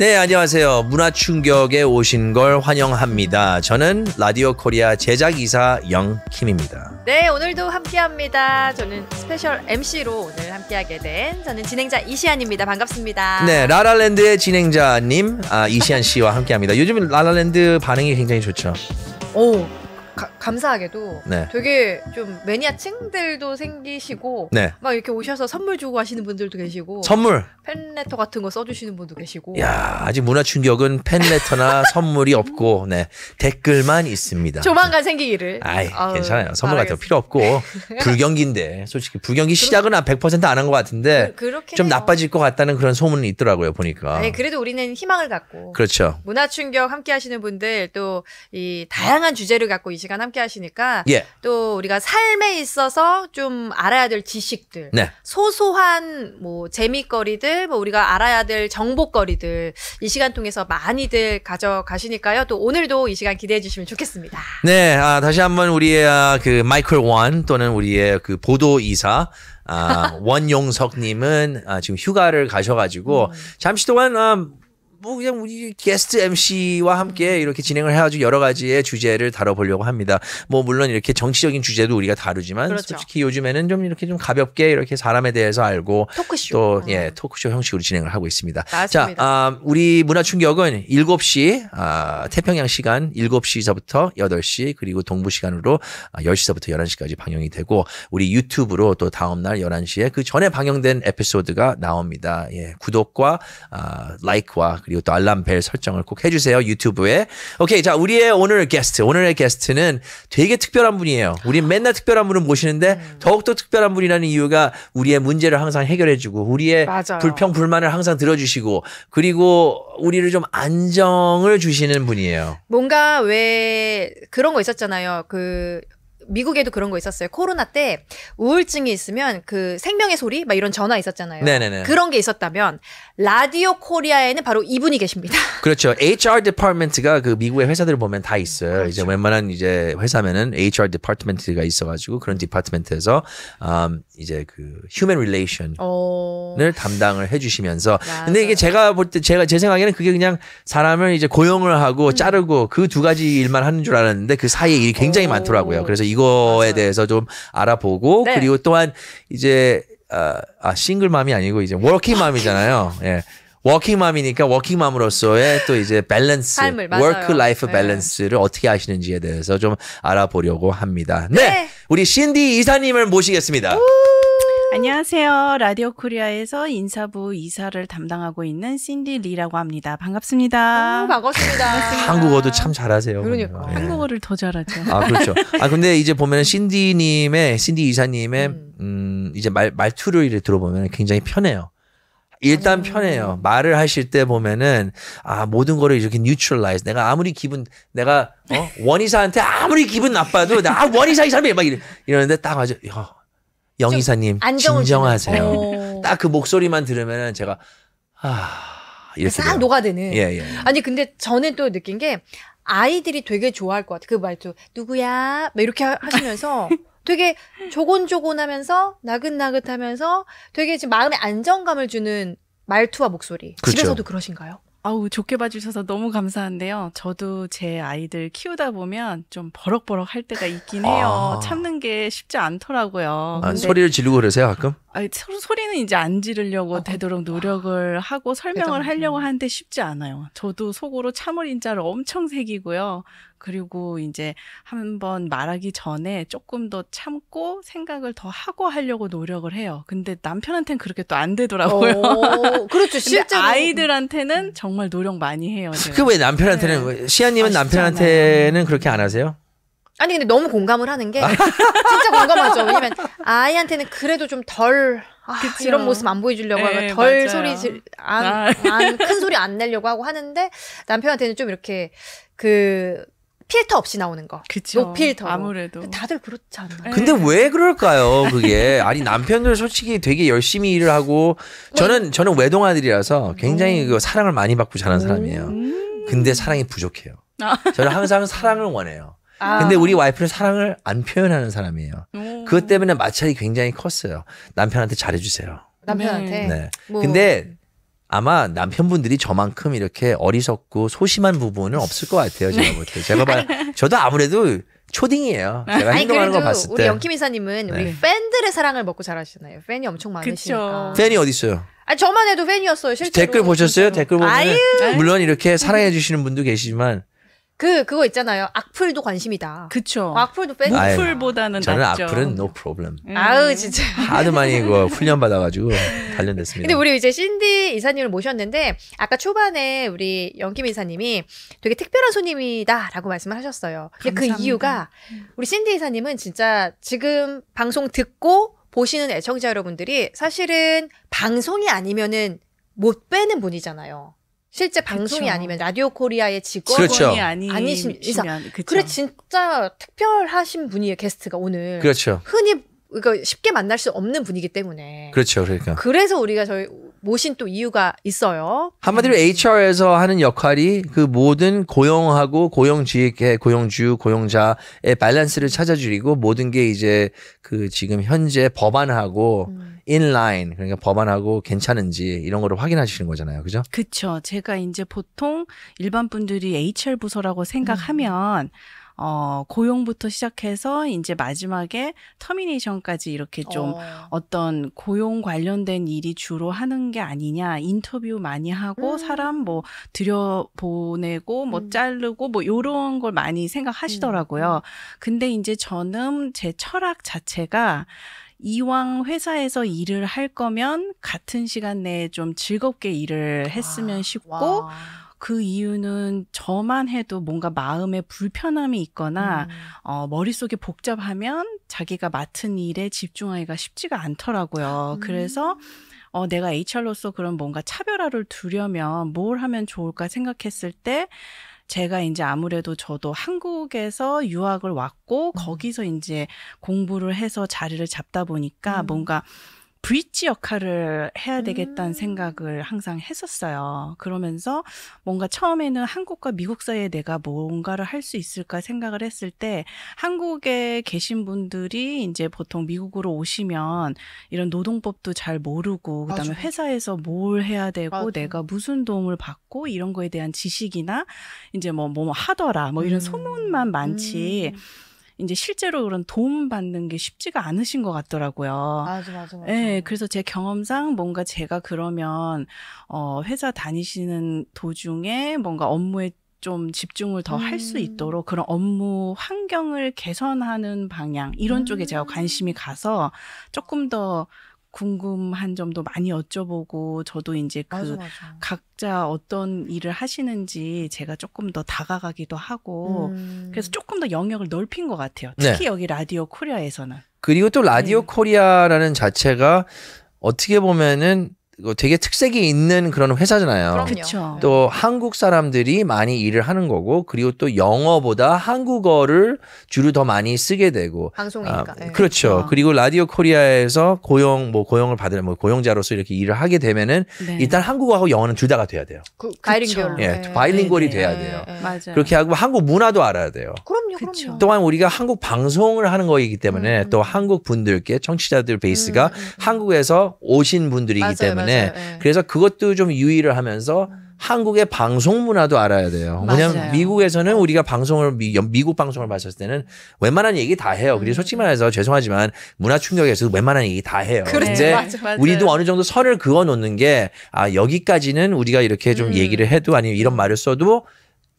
네, 안녕하세요. 문화 충격에 오신 걸 환영합니다. 저는 라디오 코리아 제작이사 영킴입니다. 네, 오늘도 함께합니다. 저는 스페셜 MC로 오늘 함께하게 된 저는 진행자 이시안입니다. 반갑습니다. 네, 라라랜드의 진행자님 아, 이시안 씨와 함께합니다. 요즘 라라랜드 반응이 굉장히 좋죠. 오, 가, 감사하게도 네. 되게 좀 매니아층들도 생기시고 네. 막 이렇게 오셔서 선물 주고 하시는 분들도 계시고 선물 팬레터 같은 거 써주시는 분도 계시고 야 아직 문화 충격은 팬레터나 선물이 없고 네 댓글만 있습니다 조만간 생기기를 아이 아 괜찮아요 선물 같은 거 필요 없고 불경기인데 솔직히 불경기 시작은 한100%안 한 것 같은데 그, 좀 나빠질 것 같다는 그런 소문이 있더라고요 보니까 아니 그래도 우리는 희망을 갖고 그렇죠 문화 충격 함께 하시는 분들 또 이 다양한 주제를 갖고 이 시간 함께 함께 하시니까 예. 또 우리가 삶에 있어서 좀 알아야 될 지식들, 네. 소소한 뭐 재미거리들, 뭐 우리가 알아야 될 정보거리들 이 시간 통해서 많이들 가져가시니까요. 또 오늘도 이 시간 기대해 주시면 좋겠습니다. 네, 아, 다시 한번 우리의 아, 그 마이클 원 또는 우리의 그 보도 이사 아, 원용석님은 아, 지금 휴가를 가셔가지고 음. 잠시 동안 아, 뭐 그냥 우리 게스트 MC와 함께 이렇게 진행을 해가지고 여러 가지의 주제를 다뤄보려고 합니다. 뭐 물론 이렇게 정치적인 주제도 우리가 다루지만 그렇죠. 솔직히 요즘에는 좀 이렇게 좀 가볍게 이렇게 사람에 대해서 알고 토크쇼. 또 음. 예, 토크쇼 형식으로 진행을 하고 있습니다. 맞습니다. 자, 아, 우리 문화 충격은 7시 아, 태평양 시간 7시서부터 8시 그리고 동부 시간으로 10시서부터 아, 11시까지 방영이 되고 우리 유튜브로 또 다음 날 11시에 그 전에 방영된 에피소드가 나옵니다. 예, 구독과 아, 라이크와 그리고 또 알람 벨 설정을 꼭 해주세요 유튜브에. 오케이 자 우리의 오늘 게스트 오늘의 게스트는 되게 특별한 분이에요. 우리 맨날 특별한 분을 모시는데 더욱더 특별한 분이라는 이유가 우리의 문제를 항상 해결해주고 우리의 맞아요. 불평 불만을 항상 들어주시고 그리고 우리를 좀 안정을 주시는 분이에요. 뭔가 왜 그런 거 있었잖아요. 그 미국에도 그런 거 있었어요. 코로나 때 우울증이 있으면 그 생명의 소리 막 이런 전화 있었잖아요. 네네네. 그런 게 있었다면 라디오 코리아에는 바로 이분이 계십니다. 그렇죠. HR 디파트먼트가 그 미국의 회사들 을 보면 다 있어요. 그렇죠. 이제 웬만한 이제 회사면은 HR 디파트먼트가 있어가지고 그런 디파트먼트에서 음, 이제 그 휴먼 릴레이션을 오... 담당을 해주시면서 맞아요. 근데 이게 제가 볼 때 제가 제 생각에는 그게 그냥 사람을 이제 고용을 하고 음. 자르고 그 두 가지 일만 하는 줄 알았는데 그 사이에 일이 굉장히 오... 많더라고요. 그래서 이거 이거에 맞아요. 대해서 좀 알아보고 네. 그리고 또한 이제 어, 아, 아 싱글맘이 아니고 이제 워킹맘이잖아요. 예. 워킹맘이니까 워킹맘으로서의 또 이제 밸런스, 삶을, 워크 라이프 밸런스를 어떻게 하시는지에 대해서 좀 알아보려고 합니다. 네, 네. 우리 신디 이사님을 모시겠습니다. 우! 안녕하세요. 라디오 코리아에서 인사부 이사를 담당하고 있는 신디 리라고 합니다. 반갑습니다. 음, 반갑습니다. 한국어도 참 잘하세요. 그러니까. 예. 한국어를 더 잘하죠. 아, 그렇죠. 아, 근데 이제 보면 신디님의, 신디 이사님의, 음. 음, 이제 말, 말투를 이렇게 들어보면 굉장히 편해요. 일단 음. 편해요. 말을 하실 때 보면은 아 모든 거를 이렇게 뉴트럴라이즈. 내가 아무리 기분 내가 어? 원이사한테 아무리 기분 나빠도 아, 원이사 이 사람이 막 이러, 이러는데 딱 아주 야영 이사님 진정하세요. 어. 딱그 목소리만 들으면 제가 아싹 녹아드는. 예, 예, 예. 아니 근데 저는 또 느낀 게 아이들이 되게 좋아할 것 같아. 그 말투 누구야? 막 이렇게 하시면서 되게 조곤조곤하면서 나긋나긋하면서 되게 지금 마음에 안정감을 주는 말투와 목소리. 그렇죠. 집에서도 그러신가요? 아우, 좋게 봐주셔서 너무 감사한데요. 저도 제 아이들 키우다 보면 좀 버럭버럭 할 때가 있긴 아. 해요. 아. 참는 게 쉽지 않더라고요. 아, 근데- 소리를 지르고 그러세요 가끔? 아니, 소, 소리는 이제 안 지르려고 어, 아, 되도록 노력을 아, 하고 설명을 대단하죠. 하려고 하는데 쉽지 않아요. 저도 속으로 참을 인자를 엄청 새기고요. 그리고 이제 한 번 말하기 전에 조금 더 참고 생각을 더 하고 하려고 노력을 해요. 근데 남편한테는 그렇게 또 안 되더라고요. 오, 어, 그렇죠. 실제 아이들한테는 음. 정말 노력 많이 해요. 그왜 남편한테는 네. 시아님은 아, 남편한테는 그렇게 안 하세요? 아니 근데 너무 공감을 하는 게 진짜 공감하죠. 왜냐면 아이한테는 그래도 좀덜 아, 이런 모습 안 보여주려고 예, 하고 덜 맞아요. 소리 질, 안, 아. 안, 큰 소리 안 내려고 하고 하는데 남편한테는 좀 이렇게 그 필터 없이 나오는 거. 그쵸. 노필터. 아무래도. 다들 그렇지 않나 예. 근데 왜 그럴까요, 그게? 아니, 남편들 솔직히 되게 열심히 일을 하고, 저는, 저는 외동아들이라서 음. 굉장히 그 사랑을 많이 받고 자란 음. 사람이에요. 근데 사랑이 부족해요. 아. 저는 항상 사랑을 원해요. 아. 근데 우리 와이프는 사랑을 안 표현하는 사람이에요. 음. 그것 때문에 마찰이 굉장히 컸어요. 남편한테 잘해주세요. 남편한테. 네. 뭐. 근데 아마 남편분들이 저만큼 이렇게 어리석고 소심한 부분은 없을 것 같아요. 제가 볼 때. 제가 봐 저도 아무래도 초딩이에요. 제가 행동하는 거 봤을 때. 우리 영킴 이사님은 네. 우리 팬들의 사랑을 먹고 자라셨나요? 팬이 엄청 많으시니까. 그쵸. 팬이 어디 있어요? 아 저만 해도 팬이었어요. 실제로. 댓글 보셨어요? 진짜로. 댓글 보면 아유. 물론 이렇게 사랑해 주시는 분도 계시지만 그 그거 있잖아요. 악플도 관심이다. 그쵸. 뭐 악플도 빼. 악플보다는 저는 낫죠. 악플은 no problem. 음. 아우 진짜. 하도 많이 그 훈련 받아가지고 단련됐습니다. 근데 우리 이제 신디 이사님을 모셨는데 아까 초반에 우리 연김 이사님이 되게 특별한 손님이다라고 말씀을 하셨어요. 근데 그 이유가 음. 우리 신디 이사님은 진짜 지금 방송 듣고 보시는 애청자 여러분들이 사실은 방송이 아니면은 못 빼는 분이잖아요. 실제 방송이 그쵸. 아니면 라디오 코리아의 직원이 그렇죠. 아니신 이상 그쵸. 그래 진짜 특별하신 분이에요 게스트가 오늘 그렇죠. 흔히 그러니까 쉽게 만날 수 없는 분이기 때문에 그렇죠 그러니까 그래서 우리가 저희 모신 또 이유가 있어요 한마디로 음. HR에서 하는 역할이 그 모든 고용하고 고용직의 고용주 고용자의 밸런스를 찾아주리고 모든 게 이제 그 지금 현재 법안하고 음. 인라인 그러니까 법안하고 괜찮은지 이런 거를 확인하시는 거잖아요. 그죠? 그렇죠. 제가 이제 보통 일반 분들이 HR 부서라고 생각하면 음. 어, 고용부터 시작해서 이제 마지막에 터미네이션까지 이렇게 좀 어. 떤 고용 관련된 일이 주로 하는 게 아니냐, 인터뷰 많이 하고 음. 사람 뭐 들여보내고 뭐 음. 자르고 뭐 요런 걸 많이 생각하시더라고요. 음. 음. 근데 이제 저는 제 철학 자체가 이왕 회사에서 일을 할 거면 같은 시간 내에 좀 즐겁게 일을 했으면 싶고 아, 와. 그 이유는 저만 해도 뭔가 마음에 불편함이 있거나 음. 어, 머릿속에 복잡하면 자기가 맡은 일에 집중하기가 쉽지가 않더라고요. 음. 그래서 어, 내가 HR로서 그런 뭔가 차별화를 두려면 뭘 하면 좋을까 생각했을 때 제가 이제 아무래도 저도 한국에서 유학을 왔고 음. 거기서 이제 공부를 해서 자리를 잡다 보니까 음. 뭔가 브릿지 역할을 해야 음. 되겠다는 음. 생각을 항상 했었어요. 그러면서 뭔가 처음에는 한국과 미국 사이에 내가 뭔가를 할 수 있을까 생각을 했을 때 한국에 계신 분들이 이제 보통 미국으로 오시면 이런 노동법도 잘 모르고 그다음에 맞아. 회사에서 뭘 해야 되고 맞아. 내가 무슨 도움을 받고 이런 거에 대한 지식이나 이제 뭐 뭐 뭐, 뭐 하더라 뭐 이런 음. 소문만 많지 음. 이제 실제로 그런 도움 받는 게 쉽지가 않으신 것 같더라고요. 맞아, 맞아, 맞아. 네, 그래서 제 경험상 뭔가 제가 그러면 어, 회사 다니시는 도중에 뭔가 업무에 좀 집중을 더 할수 음. 있도록 그런 업무 환경을 개선하는 방향 이런 음. 쪽에 제가 관심이 음. 가서 조금 더 궁금한 점도 많이 여쭤보고 저도 이제 그 맞아, 맞아. 각자 어떤 일을 하시는지 제가 조금 더 다가가기도 하고 음. 그래서 조금 더 영역을 넓힌 것 같아요. 네. 특히 네. 여기 라디오 코리아에서는. 그리고 또 라디오 네. 코리아라는 자체가 어떻게 보면은 뭐 되게 특색이 있는 그런 회사잖아요. 그럼요. 네. 또 한국 사람들이 많이 일을 하는 거고 그리고 또 영어보다 한국어를 주로 더 많이 쓰게 되고 방송이니까. 아, 예. 그렇죠. 네. 그리고 라디오 코리아에서 고용 뭐 고용을 받으려 뭐 고용자로서 이렇게 일을 하게 되면은 네. 일단 한국어하고 영어는 둘 다가 돼야 돼요. 그, 바이링걸. 예, 네. 바이링걸이 네. 돼야 돼요. 네. 맞아요. 그렇게 하고 한국 문화도 알아야 돼요. 그럼요. 그럼요. 또한 우리가 한국 방송을 하는 거이기 때문에 음. 음. 또 한국 분들께 청취자들 베이스가 음. 음, 음. 한국에서 오신 분들이기 맞아요, 때문에 때문에 맞아요. 예. 그래서 그것도 좀 유의를 하면서 음. 한국의 방송 문화도 알아야 돼요. 왜냐면 미국에서는 우리가 방송을 미, 미국 방송을 봤을 때는 웬만한 얘기 다 해요. 그리고 음. 솔직히 말해서 죄송하지만 문화 충격에서 웬만한 얘기 다 해요. 그런데 그렇죠. 우리도 어느 정도 선을 그어 놓는 게 아 여기까지는 우리가 이렇게 좀 음. 얘기를 해도 아니면 이런 말을 써도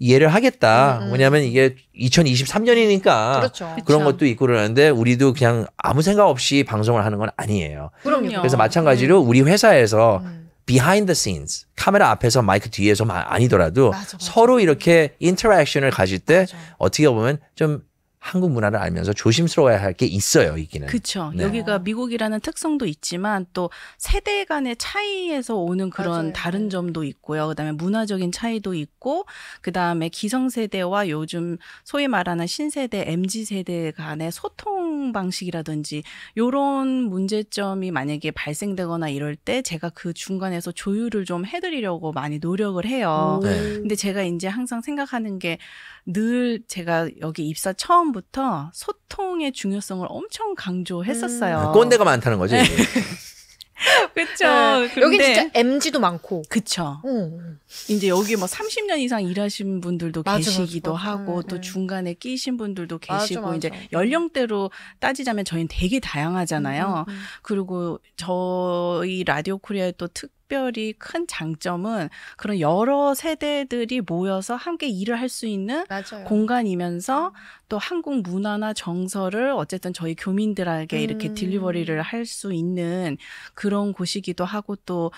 이해를 하겠다. 음, 음. 왜냐하면 이게 2023년이니까 그렇죠. 그런 것도 있고 그러는데 우리도 그냥 아무 생각 없이 방송을 하는 건 아니에요. 그럼요. 그래서 마찬가지로 음. 우리 회사에서 음. behind the scenes 카메라 앞에서 마이크 뒤에서 아니더라도 맞아, 맞아. 서로 이렇게 인터랙션을 가질 때 맞아. 어떻게 보면 좀 한국 문화를 알면서 조심스러워야 할 게 있어요, 이기는. 그렇죠. 네. 여기가 미국이라는 특성도 있지만 또 세대 간의 차이에서 오는 그런 맞아요. 다른 네. 점도 있고요. 그다음에 문화적인 차이도 있고 그다음에 기성세대와 요즘 소위 말하는 신세대, MZ 세대 간의 소통 방식이라든지 요런 문제점이 만약에 발생되거나 이럴 때 제가 그 중간에서 조율을 좀해 드리려고 많이 노력을 해요. 네. 근데 제가 이제 항상 생각하는 게 늘 제가 여기 입사 처음 처음부터 소통의 중요성을 엄청 강조했었어요. 음. 꼰대가 많다는 거지. 그쵸. 네. 여기 진짜 MG도 많고. 그쵸. 음. 이제 여기 뭐 30년 이상 일하신 분들도 맞아, 계시기도 맞아, 어, 하고 음, 또 음. 중간에 끼신 분들도 계시고 이제 음. 연령대로 따지자면 저희는 되게 다양하잖아요. 음, 음, 음. 그리고 저희 라디오 코리아의 또 특, 특별히 큰 장점은 그런 여러 세대들이 모여서 함께 일을 할 수 있는 맞아요. 공간이면서 또 한국 문화나 정서를 어쨌든 저희 교민들에게 음. 이렇게 딜리버리를 할 수 있는 그런 곳이기도 하고 또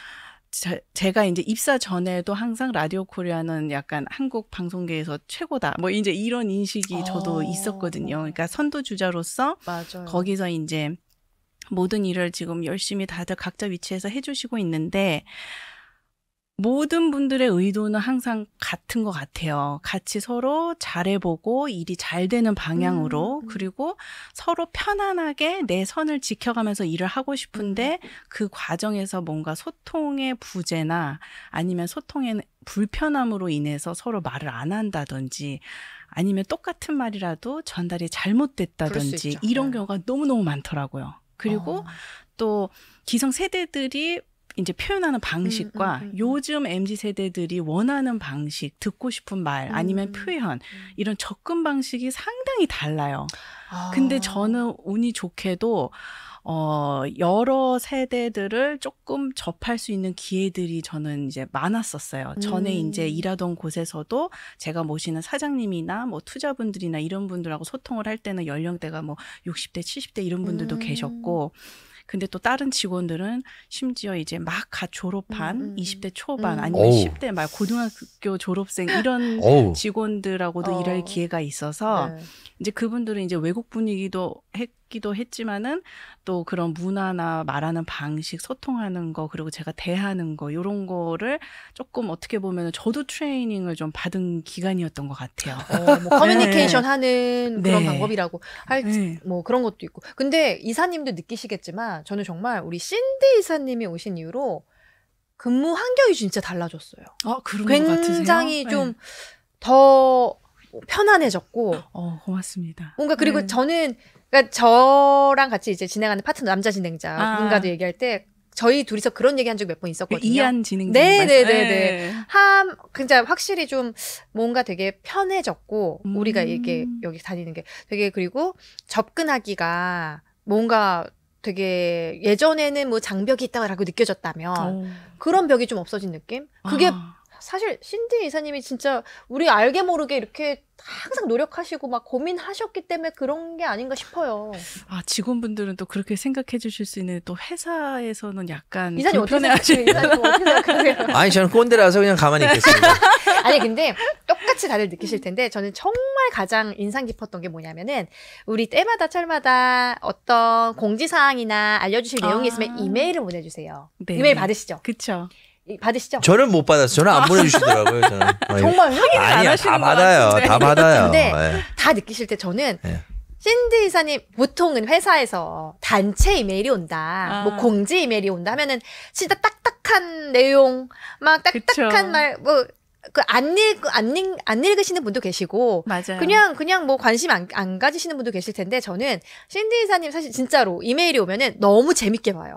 제가 이제 입사 전에도 항상 라디오 코리아는 약간 한국 방송계에서 최고다. 뭐 이제 이런 인식이 어. 저도 있었거든요. 그러니까 선도주자로서 맞아요. 거기서 이제 모든 일을 지금 열심히 다들 각자 위치에서 해주시고 있는데 모든 분들의 의도는 항상 같은 것 같아요. 같이 서로 잘해보고 일이 잘 되는 방향으로 음, 음. 그리고 서로 편안하게 내 선을 지켜가면서 일을 하고 싶은데 음. 그 과정에서 뭔가 소통의 부재나 아니면 소통의 불편함으로 인해서 서로 말을 안 한다든지 아니면 똑같은 말이라도 전달이 잘못됐다든지 이런 네. 경우가 너무너무 많더라고요. 그리고 어. 또 기성 세대들이 이제 표현하는 방식과 음, 음, 음, 음. 요즘 MZ 세대들이 원하는 방식, 듣고 싶은 말 아니면 음. 표현 음. 이런 접근 방식이 상당히 달라요. 아. 근데 저는 운이 좋게도 어 여러 세대들을 조금 접할 수 있는 기회들이 저는 이제 많았었어요. 전에 이제 일하던 곳에서도 제가 모시는 사장님이나 뭐 투자분들이나 이런 분들하고 소통을 할 때는 연령대가 뭐 60대, 70대 이런 분들도 계셨고 근데 또 다른 직원들은 심지어 이제 막 갓 졸업한 음, 음. 20대 음. 초반 음. 아니면 오 10대 말 고등학교 졸업생 이런 직원들하고도 어. 일할 기회가 있어서 네. 이제 그분들은 이제 외국 분위기도 했고 있기도 했지만은 또 그런 문화나 말하는 방식, 소통하는 거 그리고 제가 대하는 거요런 거를 조금 어떻게 보면 저도 트레이닝을 좀 받은 기간이었던 것 같아요. 어, 뭐 네. 커뮤니케이션 네. 하는 그런 네. 방법이라고 할뭐 네. 그런 것도 있고. 근데 이사님도 느끼시겠지만 저는 정말 우리 신디 이사님이 오신 이후로 근무 환경이 진짜 달라졌어요. 아, 그런 굉장히 좀더 네. 편안해졌고. 어, 고맙습니다. 뭔가 그리고 네. 저는 그러니까 저랑 같이 이제 진행하는 파트너 남자 진행자분가도 아. 얘기할 때 저희 둘이서 그런 얘기한 적 몇 번 있었거든요. 그 이한 진행자. 네네네네. 네, 네. 예. 함 진짜 확실히 좀 뭔가 되게 편해졌고 음. 우리가 이게 렇 여기 다니는 게 되게 그리고 접근하기가 뭔가 되게 예전에는 뭐 장벽이 있다라고 느껴졌다면 오. 어. 그런 벽이 좀 없어진 느낌? 그게 아. 사실 신디 이사님이 진짜 우리 알게 모르게 이렇게 항상 노력하시고 막 고민하셨기 때문에 그런 게 아닌가 싶어요. 아 직원분들은 또 그렇게 생각해 주실 수 있는 또 회사에서는 약간 이사님 어떻게 하시는 아니 저는 꼰대라서 그냥 가만히 있겠습니다. 아니 근데 똑같이 다들 느끼실 텐데 저는 정말 가장 인상 깊었던 게 뭐냐면은 우리 때마다 철마다 어떤 공지 사항이나 알려주실 내용이 아... 있으면 이메일을 보내주세요. 네. 이메일 받으시죠? 그렇죠. 받으시죠? 저는 못 받았어요. 저는 안 아. 보내주시더라고요. 저는 정말 확인 안 하시는 다 받아요. 다 받아요. 근데 네. 다 느끼실 때 저는 네. 예. 신드 이사님 보통은 회사에서 단체 이메일이 온다, 아. 뭐 공지 이메일이 온다 하면은 진짜 딱딱한 내용, 막 딱딱한 말, 뭐 그안 읽고 안, 읽, 안 읽으시는 분도 계시고 맞아요. 그냥 그냥 뭐 관심 안, 안 가지시는 분도 계실 텐데 저는 신디 이사님 사실 진짜로 이메일이 오면은 너무 재밌게 봐요.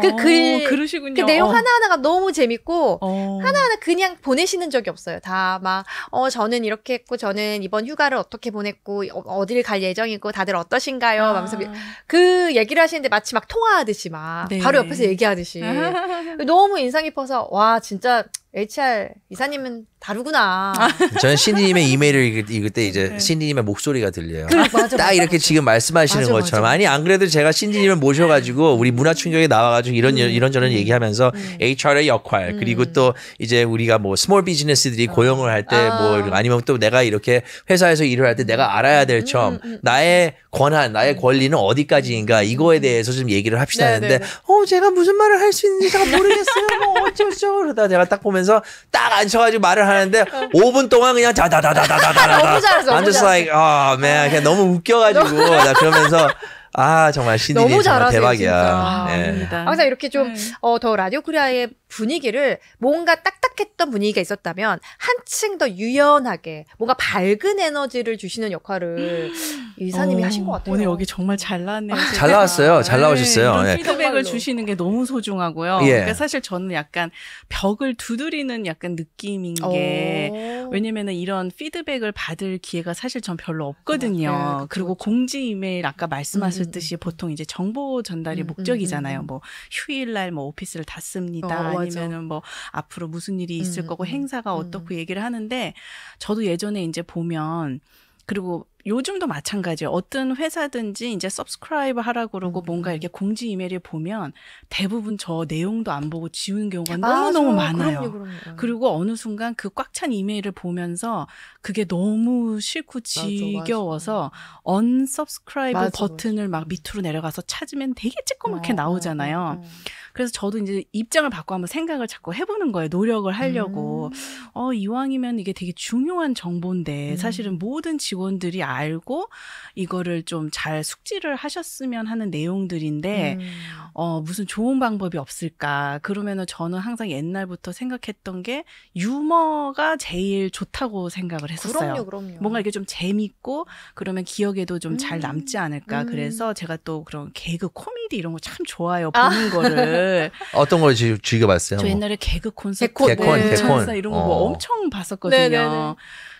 그글 어, 그 내용 하나하나가 너무 재밌고 어. 하나하나 그냥 보내시는 적이 없어요. 다 막 어 저는 이렇게 했고 저는 이번 휴가를 어떻게 보냈고 어, 디를갈 예정이고 다들 어떠신가요? 아. 하면서 그, 그 얘기를 하시는데 마치 막 통화하듯이 막 네. 바로 옆에서 얘기하듯이 너무 인상 깊어서 와 진짜 HR 이사님은 다르구나. 저는 신디님의 이메일을 읽을, 읽을 때 이제 네. 신디님의 목소리가 들려요. 그래, 아, 맞아, 딱 맞아, 이렇게 맞아. 지금 말씀하시는 맞아, 것처럼 아니 안 그래도 제가 신디님을 모셔가지고 우리 문화 충격에 나와가지고 이런 음. 이런저런 음. 얘기하면서 음. HR의 역할 음. 그리고 또 이제 우리가 뭐 스몰 비즈니스들이 아. 고용을 할 때뭐 아. 아니면 또 내가 이렇게 회사에서 일을 할 때 내가 음. 알아야 될 점, 나의 권한, 나의 권리는 어디까지인가 이거에 대해서 좀 얘기를 합시다 네, 했는데 네, 네. 어 제가 무슨 말을 할 수 있는지 잘 모르겠어요. 뭐어쩔수없쩌 그러다 제가 딱 보면 하면서 딱 앉혀가지고 말을 하는데 5분 어. 동안 그냥 자다다다다다다다 앉아서 like oh, man 그냥 너무 웃겨가지고 나 그러면서 아 정말 신인이 너무 잘하세요, 대박이야. 네. 아, 네. 항상 이렇게 좀더 네. 어, 라디오 코리아의 분위기를 뭔가 딱딱했던 분위기가 있었다면 한층 더 유연하게 뭔가 밝은 에너지를 주시는 역할을 음. 이사님이 어, 하신 것 같아요. 오늘 여기 정말 잘 나왔네요. 아, 잘 나왔어요. 네. 잘 나오셨어요. 네, 피드백을 주시는 게 너무 소중하고요. 예. 그러니까 사실 저는 약간 벽을 두드리는 약간 느낌인 게 어. 왜냐면은 이런 피드백을 받을 기회가 사실 전 별로 없거든요. 네, 그렇죠. 그리고 그렇죠. 공지 이메일 아까 말씀하셨듯이 음. 음, 음. 보통 이제 정보 전달이 음, 음, 목적이잖아요. 음, 뭐 휴일날 뭐 오피스를 닫습니다. 어, 아니면은 뭐 앞으로 무슨 일이 있을 거고 행사가 어떻고 얘기를 하는데 저도 예전에 이제 보면 그리고 요즘도 마찬가지예요. 어떤 회사든지 이제 서브스크라이브 하라고 그러고 음. 뭔가 이렇게 공지 이메일을 보면 대부분 저 내용도 안 보고 지운 경우가 아, 너무너무 많아요. 그럼요, 그럼요. 그리고 어느 순간 그 꽉 찬 이메일을 보면서 그게 너무 싫고 지겨워서 언서브스크라이브 버튼을 맞아. 막 밑으로 내려가서 찾으면 되게 찌꺼맣게 어, 어, 나오잖아요. 음. 그래서 저도 이제 입장을 바꿔 한번 생각을 자꾸 해보는 거예요. 노력을 하려고. 음. 어, 이왕이면 이게 되게 중요한 정보인데 음. 사실은 모든 직원들이 아 알고 이거를 좀 잘 숙지를 하셨으면 하는 내용들인데 음. 어 무슨 좋은 방법이 없을까? 그러면은 저는 항상 옛날부터 생각했던 게 유머가 제일 좋다고 생각을 했었어요. 그럼요, 그럼요. 뭔가 이게 좀 재밌고 그러면 기억에도 좀잘 음. 남지 않을까? 음. 그래서 제가 또 그런 개그 코미디 이런 거 참 좋아요. 아. 보는 아. 거를 어떤 걸 즐, 겨봤어요저 뭐? 옛날에 개그 콘서트, 개콘, 뭐, 개콘, 개콘. 이런 거뭐 엄청 봤었거든요. 네네네. 네, 네.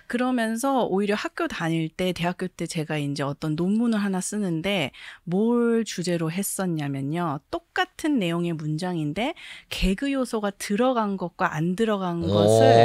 그러면서 오히려 학교 다닐 때 대학교 때 제가 이제 어떤 논문을 하나 쓰는데 뭘 주제로 했었냐면요. 똑 똑같은 내용의 문장인데 개그 요소가 들어간 것과 안 들어간 것을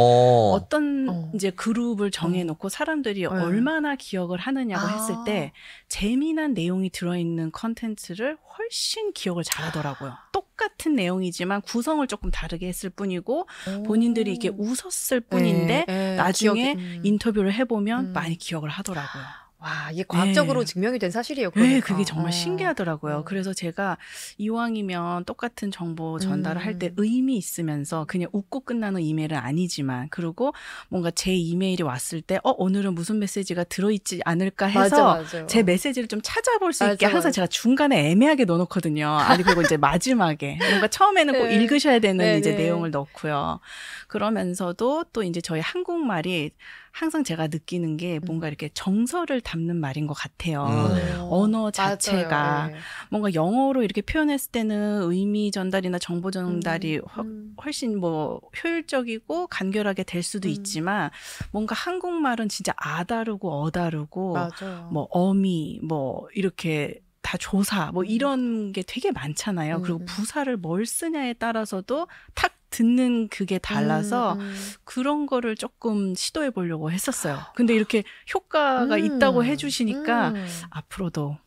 어떤 어. 이제 그룹을 정해놓고 어. 사람들이 어. 얼마나 기억을 하느냐고 아. 했을 때 재미난 내용이 들어있는 컨텐츠를 훨씬 기억을 잘하더라고요. 아. 똑같은 내용이지만 구성을 조금 다르게 했을 뿐이고 오. 본인들이 이게 웃었을 예, 뿐인데 에, 예, 에, 나중에 기억이, 음. 인터뷰를 해보면 음. 많이 기억을 하더라고요. 와, 이게 네. 과학적으로 네. 증명이 된 사실이에요. 네, 그러니까. 네, 그게 정말 신기하더라고요. 어. 그래서 제가 이왕이면 똑같은 정보 전달을 음. 할때 의미 있으면서 그냥 웃고 끝나는 이메일은 아니지만 그리고 뭔가 제 이메일이 왔을 때 어, 오늘은 무슨 메시지가 들어있지 않을까 해서 맞아, 맞아. 제 메시지를 좀 찾아볼 수 맞아, 있게 항상 제가 중간에 애매하게 넣어놓거든요. 아니, 그리고 이제 마지막에 뭔가 처음에는 꼭 네. 읽으셔야 되는 네, 이제 네. 내용을 넣고요. 그러면서도 또 이제 저희 한국말이 항상 제가 느끼는 게 음. 뭔가 이렇게 정서를 담는 말인 것 같아요. 음. 언어 자체가 네. 뭔가 영어로 이렇게 표현했을 때는 의미 전달이나 정보 전달이 음. 허, 음. 훨씬 뭐 효율적이고 간결하게 될 수도 음. 있지만 뭔가 한국말은 진짜 아다르고 어다르고 맞아요. 뭐 어미 뭐 이렇게 다 조사 뭐 이런 게 되게 많잖아요. 그리고 부사를 뭘 쓰냐에 따라서도 탁 듣는 그게 달라서 음, 음. 그런 거를 조금 시도해 보려고 했었어요. 근데 이렇게 효과가 음. 있다고 해주시니까 음. 앞으로도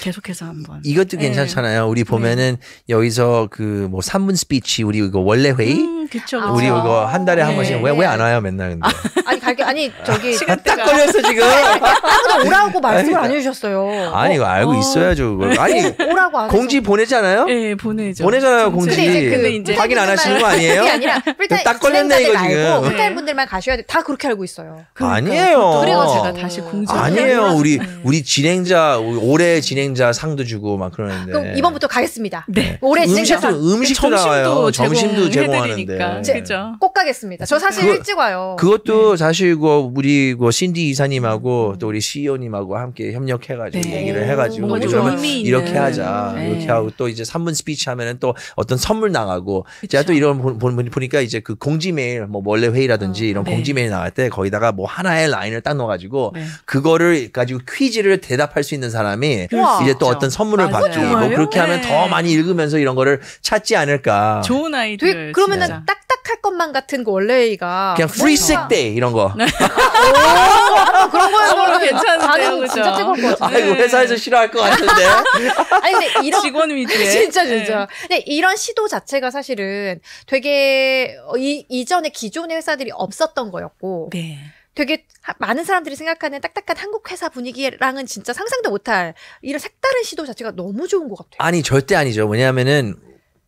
계속해서 한번 이것도 괜찮잖아요. 예. 우리 네. 보면은 여기서 그 뭐 3분 스피치 우리 이거 원래 회의 음, 그쵸, 그쵸. 우리 이거 한 달에 한 네. 번씩 왜 왜 안 와요 맨날 근데 아, 아니 갈게 아니 저기 아, 딱 걸렸어 지금 아무도 오라고 말씀을 안 해주셨어요. 아니 이거 알고 어. 있어야죠. 그걸. 아니 오라고 안 공지 보내잖아요. 예 네, 보내죠. 보내잖아요 공지. 근데 이제 확인 안 하시는 거 아니에요? 그게 아니라 딱 걸렸네, 이거 지금. 네. 풀 분들만 가셔야 돼. 다 그렇게 알고 있어요. 아니에요. 그래서 그러니까. 제가 다시 공지 아니에요. 우리 우리 진행자 우리 올해 진행자 상도 주고 막 그러는데. 그럼 이번부터 가겠습니다. 네. 올해 진행 음식도, 나와요. 점심도 제공하는데. 그렇죠. 꼭 가겠습니다. 저 사실 그거, 일찍 와요. 그것도 네. 사실 그 우리 그 신디 이사님하고 음. 또 우리 CEO님하고 함께 협력해가지고 네. 얘기를 해가지고 오, 그러면 이렇게 하자 네. 이렇게 하고 또 이제 3분 스피치 하면은 또 어떤 선물 나가고 그쵸. 제가 또 이런 보, 보, 보니까 이제 그 공지 메일 뭐 원래 회의라든지 어, 이런 네. 공지 메일 나갈 때 거기다가 뭐 하나의 라인을 딱 넣어가지고 네. 그거를 가지고 퀴즈를 대답할 수 있는 사람이 음. 우와. 이제 또 어떤 선물을 맞아요. 받고 뭐 그렇게 하면 네. 더 많이 읽으면서 이런 거를 찾지 않을까. 좋은 아이디어. 그러면은 진짜. 딱딱할 것만 같은 그 원래가 그냥 프리 색데이 이런 거. 네. 오, 어, 그런 거야. 괜찮은데요, 그죠? 진짜 찍을 것 같아. 아이고 회사에서 싫어할 것 같은데. 아니 근데 이런 직원 위주에 진짜 진짜. 네. 근데 이런 시도 자체가 사실은 되게 어, 이, 이전에 기존의 회사들이 없었던 거였고. 네. 되게 많은 사람들이 생각하는 딱딱한 한국 회사 분위기랑은 진짜 상상도 못할 이런 색다른 시도 자체가 너무 좋은 것 같아요. 아니 절대 아니죠. 왜냐하면은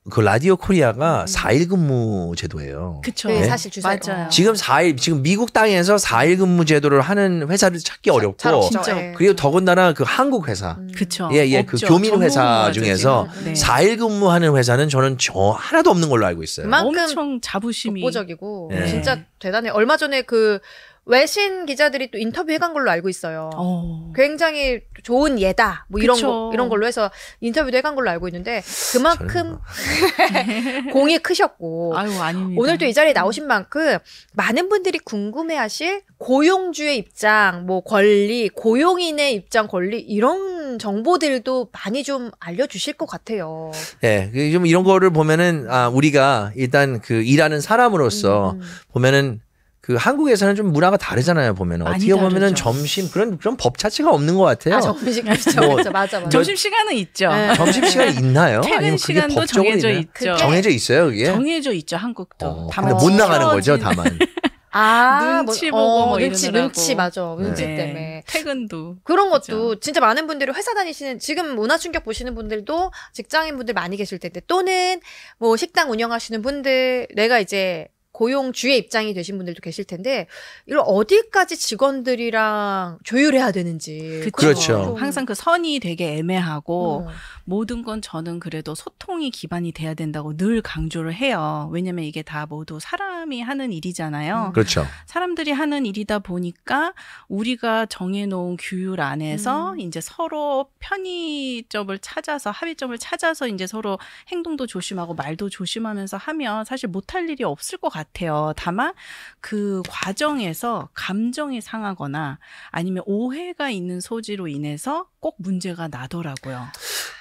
그 라디오 코리아가 음. 4일 근무 제도예요. 그쵸. 네, 네? 사실 주사 맞요 지금 4일 지금 미국 땅에서 4일 근무 제도를 하는 회사를 찾기 자, 어렵고 자, 진짜. 예. 그리고 더군다나 그 한국 회사. 음. 그쵸. 예, 예. 그 없죠. 그 교민 회사 중에서 네. 4일 근무하는 회사는 저는 저 하나도 없는 걸로 알고 있어요. 그만큼 자부심이 독보적이고 네. 진짜 대단해. 얼마 전에 그 외신 기자들이 또 인터뷰해 간 걸로 알고 있어요. 어. 굉장히 좋은 예다. 뭐 이런 거, 이런 걸로 해서 인터뷰도 해 간 걸로 알고 있는데 그만큼 공이 크셨고 아유, 오늘 도이 자리에 나오신 만큼 많은 분들이 궁금해 하실 고용주의 입장, 뭐 권리, 고용인의 입장 권리 이런 정보들도 많이 좀 알려 주실 것 같아요. 예. 네, 좀 이런 거를 보면은 아 우리가 일단 그 일하는 사람으로서 음. 음. 보면은 그 한국에서는 좀 문화가 다르잖아요 보면은 어떻게 보면은 점심 그런 그런 법 자체가 없는 것 같아요. 아, 점심 시간 죠 뭐, 맞아, 맞아, 점심 시간은 있죠. 네. 점심 시간 네. 있나요? 퇴근 시간도 정해져 있나요? 있죠. 정해져 있어요. 그게? 정해져 있죠 한국도. 어, 다만 못 나가는 거죠 다만. 아, 뭐, 눈치 뭐, 보고 어, 뭐 눈치 이러느라고. 눈치 맞아 네. 눈치 네. 때문에 퇴근도 그런 것도 그렇죠. 진짜 많은 분들이 회사 다니시는 지금 문화 충격 보시는 분들도 직장인 분들 많이 계실 텐데 또는 뭐 식당 운영하시는 분들 내가 이제 고용주의 입장이 되신 분들도 계실 텐데 이걸 어디까지 직원들이랑 조율해야 되는지 그렇죠. 그렇죠. 항상 그 선이 되게 애매하고 음. 모든 건 저는 그래도 소통이 기반이 돼야 된다고 늘 강조를 해요. 왜냐면 이게 다 모두 사람이 하는 일이잖아요. 음. 그렇죠. 사람들이 하는 일이다 보니까 우리가 정해놓은 규율 안에서 음. 이제 서로 편의점을 찾아서 합의점을 찾아서 이제 서로 행동도 조심하고 말도 조심하면서 하면 사실 못할 일이 없을 것 같아요. 다만 그 과정에서 감정이 상하거나 아니면 오해가 있는 소지로 인해서 꼭 문제가 나더라고요.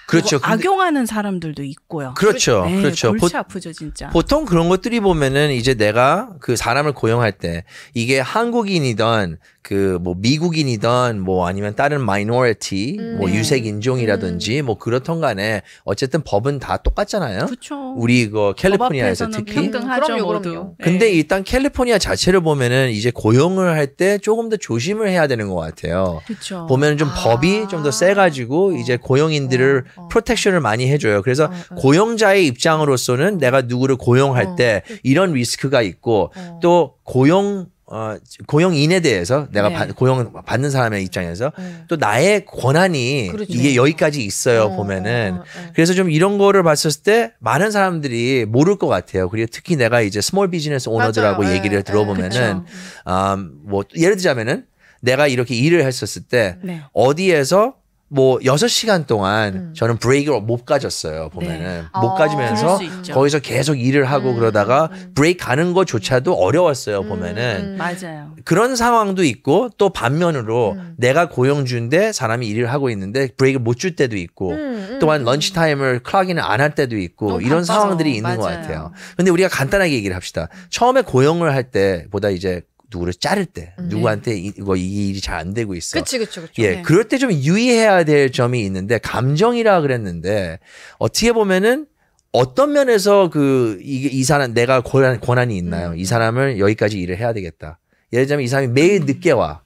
그렇죠. 악용하는 사람들도 있고요. 그렇죠. 그 네, 그렇죠. 골치 아프죠, 진짜. 보통 그런 것들이 보면은 이제 내가 그 사람을 고용할 때 이게 한국인이던 그 뭐 미국인이던 뭐 아니면 다른 마이너리티 뭐 음. 뭐 네. 유색 인종이라든지 음. 뭐 그렇던 간에 어쨌든 법은 다 똑같잖아요. 그렇죠. 우리 그 캘리포니아에서 특히 평등하죠, 그럼요, 그럼요. 네. 근데 일단 캘리포니아 자체를 보면은 이제 고용을 할 때 조금 더 조심을 해야 되는 것 같아요. 그렇죠. 보면은 좀 아. 법이 좀 더 세가지고 이제 고용인들을 어. 어. 프로텍션을 많이 해줘요. 그래서 어, 어. 고용자의 입장으로서는 어. 내가 누구를 고용할 어. 때 이런 리스크가 있고 또 고용 어, 고용인에 대해서 내가 네. 받, 고용 받는 사람의 입장에서 네. 또 나의 권한이 그렇죠. 이게 네. 여기까지 있어요 어, 보면은 어, 어, 그래서 좀 이런 거를 봤었을 때 많은 사람들이 모를 것 같아요. 그리고 특히 내가 이제 스몰 비즈니스 오너들하고 맞아요. 네, 얘기를 네. 들어보면은 아뭐 음, 예를 들자면은 내가 이렇게 일을 했었을 때 네. 어디에서 뭐6 시간 동안 음. 저는 브레이크를 못 가졌어요. 네. 보면은 네. 못 가지면서 거기서 계속 일을 하고 음. 그러다가 브레이크 음, 음. 가는 것조차도 어려웠어요. 음, 보면은 맞아요. 그런 상황도 있고 또 반면으로 내가 고용주인데 사람이 일을 하고 있는데 브레이크 못 줄 때도 있고 또한 런치 타임을 클락인을 안할 때도 있고 이런 바빠서. 상황들이 있는 맞아요. 것 같아요. 근데 우리가 간단하게 얘기를 합시다. 처음에 고용을 할 때보다 이제 누구를 자를 때 음, 누구한테 네. 이거 이 일이 잘 안 되고 있어. 그치, 그치, 그치. 예, 네. 그럴 때 좀 유의해야 될 점이 있는데 감정이라 그랬는데 어떻게 보면은 어떤 면에서 그 이, 게이 사람 내가 권한, 권한이 있나요? 음. 이 사람을 여기까지 일을 해야 되겠다. 예를 들면이 사람이 매일 음. 늦게 와.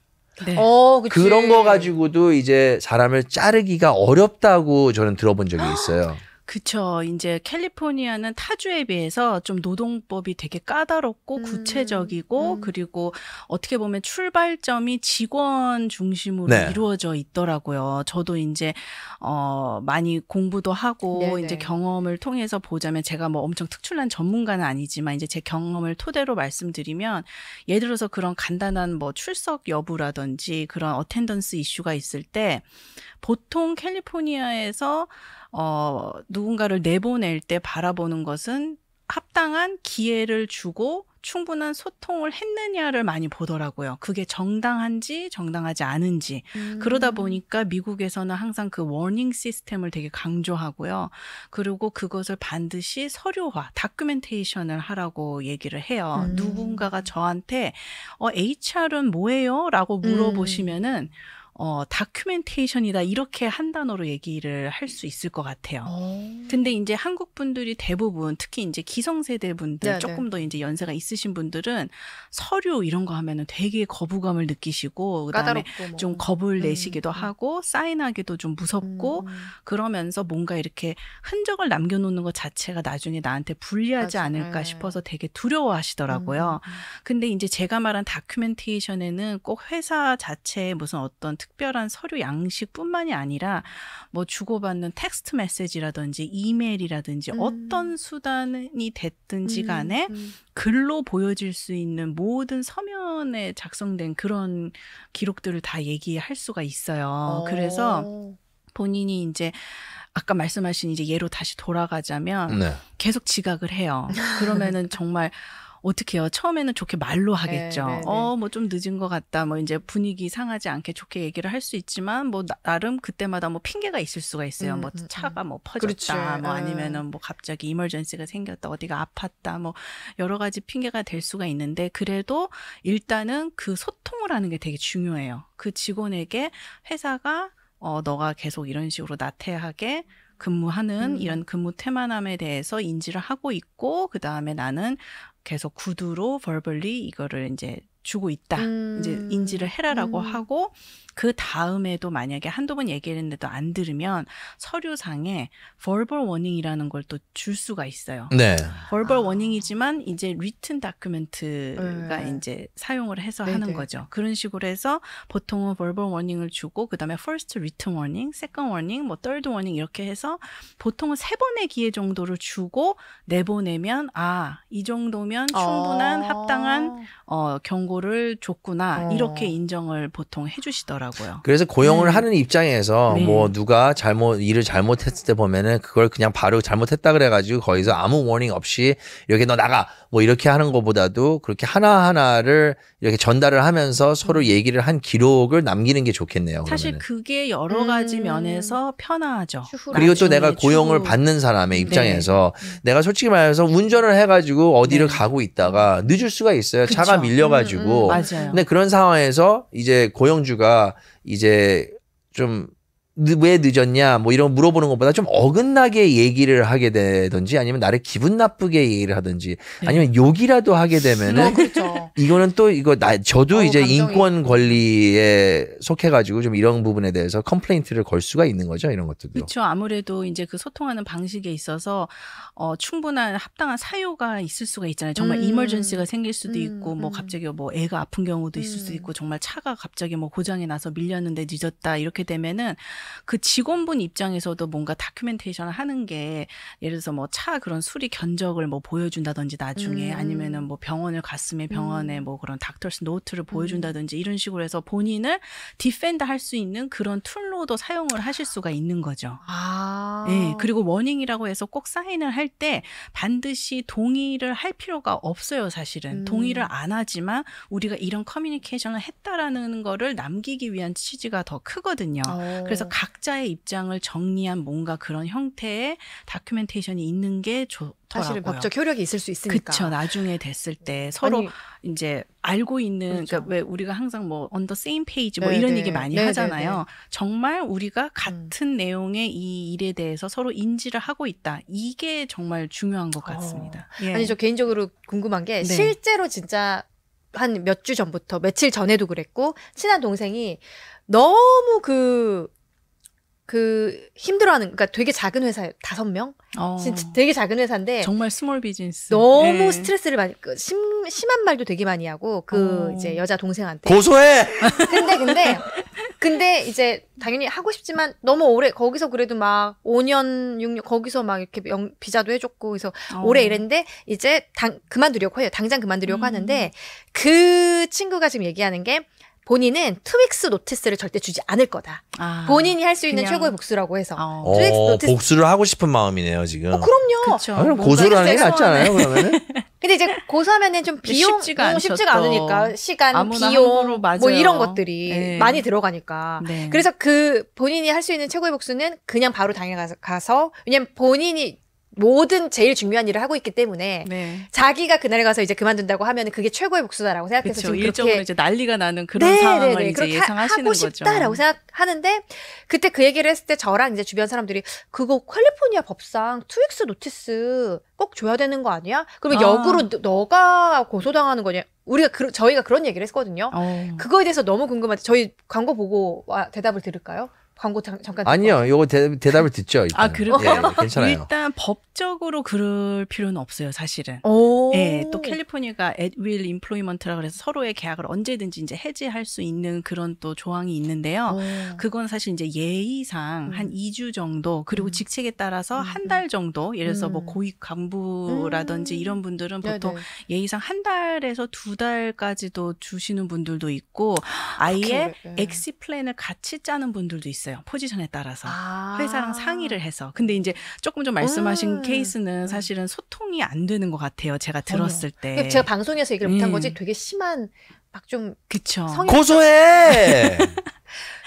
네. 어, 그런 거 가지고도 이제 사람을 자르기가 어렵다고 저는 들어본 적이 있어요. 그쵸. 이제 캘리포니아는 타주에 비해서 좀 노동법이 되게 까다롭고 음, 구체적이고 음. 그리고 어떻게 보면 출발점이 직원 중심으로 네. 이루어져 있더라고요. 저도 이제 어 많이 공부도 하고 네네. 이제 경험을 통해서 보자면 제가 뭐 엄청 특출난 전문가는 아니지만 이제 제 경험을 토대로 말씀드리면 예를 들어서 그런 간단한 뭐 출석 여부라든지 그런 어텐던스 이슈가 있을 때 보통 캘리포니아에서 어, 누군가를 내보낼 때 바라보는 것은 합당한 기회를 주고 충분한 소통을 했느냐를 많이 보더라고요. 그게 정당한지 정당하지 않은지. 음. 그러다 보니까 미국에서는 항상 그 워닝 시스템을 되게 강조하고요. 그리고 그것을 반드시 서류화, 다큐멘테이션을 하라고 얘기를 해요. 음. 누군가가 저한테 어 HR은 뭐예요? 라고 물어보시면은 음. 어, 다큐멘테이션이다 이렇게 한 단어로 얘기를 할 수 있을 것 같아요. 오. 어. 근데 이제 한국 분들이 대부분 특히 이제 기성세대 분들 네, 네 조금 더 이제 연세가 있으신 분들은 서류 이런 거 하면은 되게 거부감을 느끼시고 그다음에 뭐. 좀 겁을 음, 내시기도 음. 하고 사인하기도 좀 무섭고 음. 그러면서 뭔가 이렇게 흔적을 남겨놓는 것 자체가 나중에 나한테 불리하지 맞아. 않을까 네. 싶어서 되게 두려워하시더라고요. 음, 음. 근데 이제 제가 말한 다큐멘테이션에는 꼭 회사 자체에 무슨 어떤 특 특별한 서류 양식뿐만이 아니라 뭐 주고받는 텍스트 메시지라든지 이메일이라든지 음. 어떤 수단이 됐든지 음, 간에 음. 글로 보여질 수 있는 모든 서면에 작성된 그런 기록들을 다 얘기할 수가 있어요. 오. 그래서 어. 본인이 이제 아까 말씀하신 이제 예로 다시 돌아가자면 네. 계속 지각을 해요. 그러면은 정말 어떻게 해요? 처음에는 좋게 말로 네, 하겠죠. 네, 네. 어, 뭐 좀 늦은 것 같다. 뭐 이제 분위기 상하지 않게 좋게 얘기를 할 수 있지만 뭐 나, 름 그때마다 뭐 핑계가 있을 수가 있어요. 음, 뭐 음, 음. 차가 뭐 퍼졌다. 그렇지. 뭐 예. 아니면은 뭐 갑자기 이멀전시가 생겼다. 어디가 아팠다. 뭐 여러 가지 핑계가 될 수가 있는데 그래도 일단은 그 소통을 하는 게 되게 중요해요. 그 직원에게 회사가 어, 너가 계속 이런 식으로 나태하게 근무하는 음. 이런 근무 태만함에 대해서 인지를 하고 있고 그 다음에 나는 계속 구두로 벌벌리 이거를 이제 주고 있다. 음. 이제 인지를 음. 해라라고 음. 하고 그 다음에도 만약에 한두 번 얘기를 했는데도 안 들으면 서류상에 verbal w n i n g 이라는걸 또 줄 수가 있어요. 네. 벌벌 아. n g 이지만 이제 written d o c u m e n t 가 네. 이제 사용을 해서 네네. 하는 네. 거죠. 그런 식으로 해서 보통은 verbal w n i n g 을 주고 그다음에 first written warning, second warning, 뭐 third warning 이렇게 해서 보통은 세 번의 기회 정도를 주고 내보내면 아, 이 정도면 아. 충분한 어. 합당한 어 경고를 줬구나. 어. 이렇게 인정을 보통 해 주시더라고요. 있더라고요. 그래서 고용을 음. 하는 입장에서 네. 뭐 누가 잘못 일을 잘못했을 때 보면은 그걸 그냥 바로 잘못했다 그래가지고 거기서 아무 워닝 없이 이렇게 너 나가 뭐 이렇게 하는 것보다도 그렇게 하나 하나를 이렇게 전달을 하면서 서로 얘기를 한 기록을 남기는 게 좋겠네요. 사실 그러면은. 그게 여러 가지 음. 면에서 편하죠. 그리고 또 내가 고용을 추 받는 사람의 네. 입장에서 네. 내가 솔직히 말해서 운전을 해가지고 어디를 네. 가고 있다가 늦을 수가 있어요. 그쵸. 차가 밀려가지고. 음, 음. 맞아요. 근데 그런 상황에서 이제 고용주가 이제 좀왜 늦었냐 뭐 이런 물어보는 것보다 좀 어긋나게 얘기를 하게 되든지 아니면 나를 기분 나쁘게 얘기를 하든지 네. 아니면 욕이라도 하게 되면은 어, 그렇죠. 이거는 또 이거 나 저도 어, 이제 감정이... 인권 권리에 속해 가지고 좀 이런 부분에 대해서 컴플레인트를 걸 수가 있는 거죠 이런 것들도 그렇죠 아무래도 이제 그 소통하는 방식에 있어서 어, 충분한 합당한 사유가 있을 수가 있잖아요 정말 음. 이멀전시가 생길 수도 음. 있고 뭐 음. 갑자기 뭐 애가 아픈 경우도 있을 음. 수도 있고 정말 차가 갑자기 뭐 고장이 나서 밀렸는데 늦었다 이렇게 되면은 그 직원분 입장에서도 뭔가 다큐멘테이션을 하는 게 예를 들어서 뭐 차 그런 수리 견적을 뭐 보여준다든지 나중에 음. 아니면은 뭐 병원을 갔으면 음. 병원에 음. 뭐 그런 닥터스 노트를 음. 보여준다든지 이런 식으로 해서 본인을 디펜드 할 수 있는 그런 툴로도 사용을 하실 수가 있는 거죠. 아. 네, 그리고 워닝이라고 해서 꼭 사인을 할 때 반드시 동의를 할 필요가 없어요, 사실은. 음. 동의를 안 하지만 우리가 이런 커뮤니케이션을 했다라는 거를 남기기 위한 취지가 더 크거든요. 오. 어. 그래서 각자의 입장을 정리한 뭔가 그런 형태의 다큐멘테이션이 있는 게 좋더라고요. 사실은 법적 효력이 있을 수 있으니까. 그쵸. 나중에 됐을 때 음. 서로 아니, 이제 알고 있는 그렇죠. 그러니까왜 우리가 항상 뭐 언더 세임 페이지 뭐 네, 이런 네. 얘기 많이 네네. 네, 하잖아요. 네네. 정말 우리가 음. 같은 음. 내용의 이 일에 대해서 서로 인지를 하고 있다. 이게 정말 중요한 것 같습니다. 어. 예. 아니 저 개인적으로 궁금한 게 네. 실제로 진짜 한 몇 주 전부터 며칠 전에도 그랬고 친한 동생이 너무 그그 힘들어하는 그러니까 되게 작은 회사예요 다섯 명 어. 진짜 되게 작은 회사인데 정말 스몰 비즈니스 너무 네. 스트레스를 많이 그 심, 심한 말도 되게 많이 하고 그 어. 이제 여자 동생한테 고소해 근데 근데 근데 이제 당연히 하고 싶지만 너무 오래 거기서 그래도 막 5년 6년 거기서 막 이렇게 영, 비자도 해줬고 그래서 어. 오래 이랬는데 이제 당 그만두려고 해요 당장 그만두려고 음. 하는데 그 친구가 지금 얘기하는 게 본인은 트윅스 노티스를 절대 주지 않을 거다. 아, 본인이 할 수 있는 최고의 복수라고 해서 어. 트윅스 어, 노티스 복수를 하고 싶은 마음이네요 지금. 어, 그럼요. 아니, 고수를 하는 게 낫지 않아요 네. 그러면은? 근데 이제 고소하면은 좀 비용 쉽지가, 쉽지가 않으니까 시간, 비용 뭐 이런 것들이 네. 많이 들어가니까. 네. 그래서 그 본인이 할 수 있는 최고의 복수는 그냥 바로 당해가서 왜냐면 본인이 모든 제일 중요한 일을 하고 있기 때문에 네. 자기가 그날 에 가서 이제 그만둔다고 하면 그게 최고의 복수다라고 생각해서 그쵸. 지금 일정으 이제 난리가 나는 그런 네, 네 상황을 네, 이제 예상하시는 하고 싶다라고 생각하는데 그때 그 얘기를 했을 때 저랑 이제 주변 사람들이 그거 캘리포니아 법상 투익스 노티스 꼭 줘야 되는 거 아니야? 그러면 아. 역으로 너가 고소당하는 거냐? 우리가 그, 저희가 그런 얘기를 했거든요. 어. 그거에 대해서 너무 궁금한데 저희 광고 보고 와, 대답을 들을까요? 광고 잠, 잠깐 아니요, 이거 대, 답을 듣죠. 일단. 아 그래요? 예, 예, 괜찮아요. 일단 법적으로 그럴 필요는 없어요, 사실은. 예, 또 캘리포니아가 앳윌 임플로이먼트라 그래서 서로의 계약을 언제든지 이제 해지할 수 있는 그런 또 조항이 있는데요. 그건 사실 이제 예의상 음. 한 2주 정도 그리고 음. 직책에 따라서 음. 한달 음. 정도 예를 들어서 뭐 음. 고위 간부라든지 음. 이런 분들은 보통 네네. 예의상 한 달에서 두 달까지도 주시는 분들도 있고 아, 아예 엑시 예. 플랜을 같이 짜는 분들도 있어요. 있어요. 포지션에 따라서 아. 회사랑 상의를 해서. 근데 이제 조금 좀 말씀하신 음. 케이스는 음. 사실은 소통이 안 되는 것 같아요. 제가 들었을 전혀. 때. 제가 방송에서 얘기를 못한 음. 거지 되게 심한 막좀 그쵸. 고소해.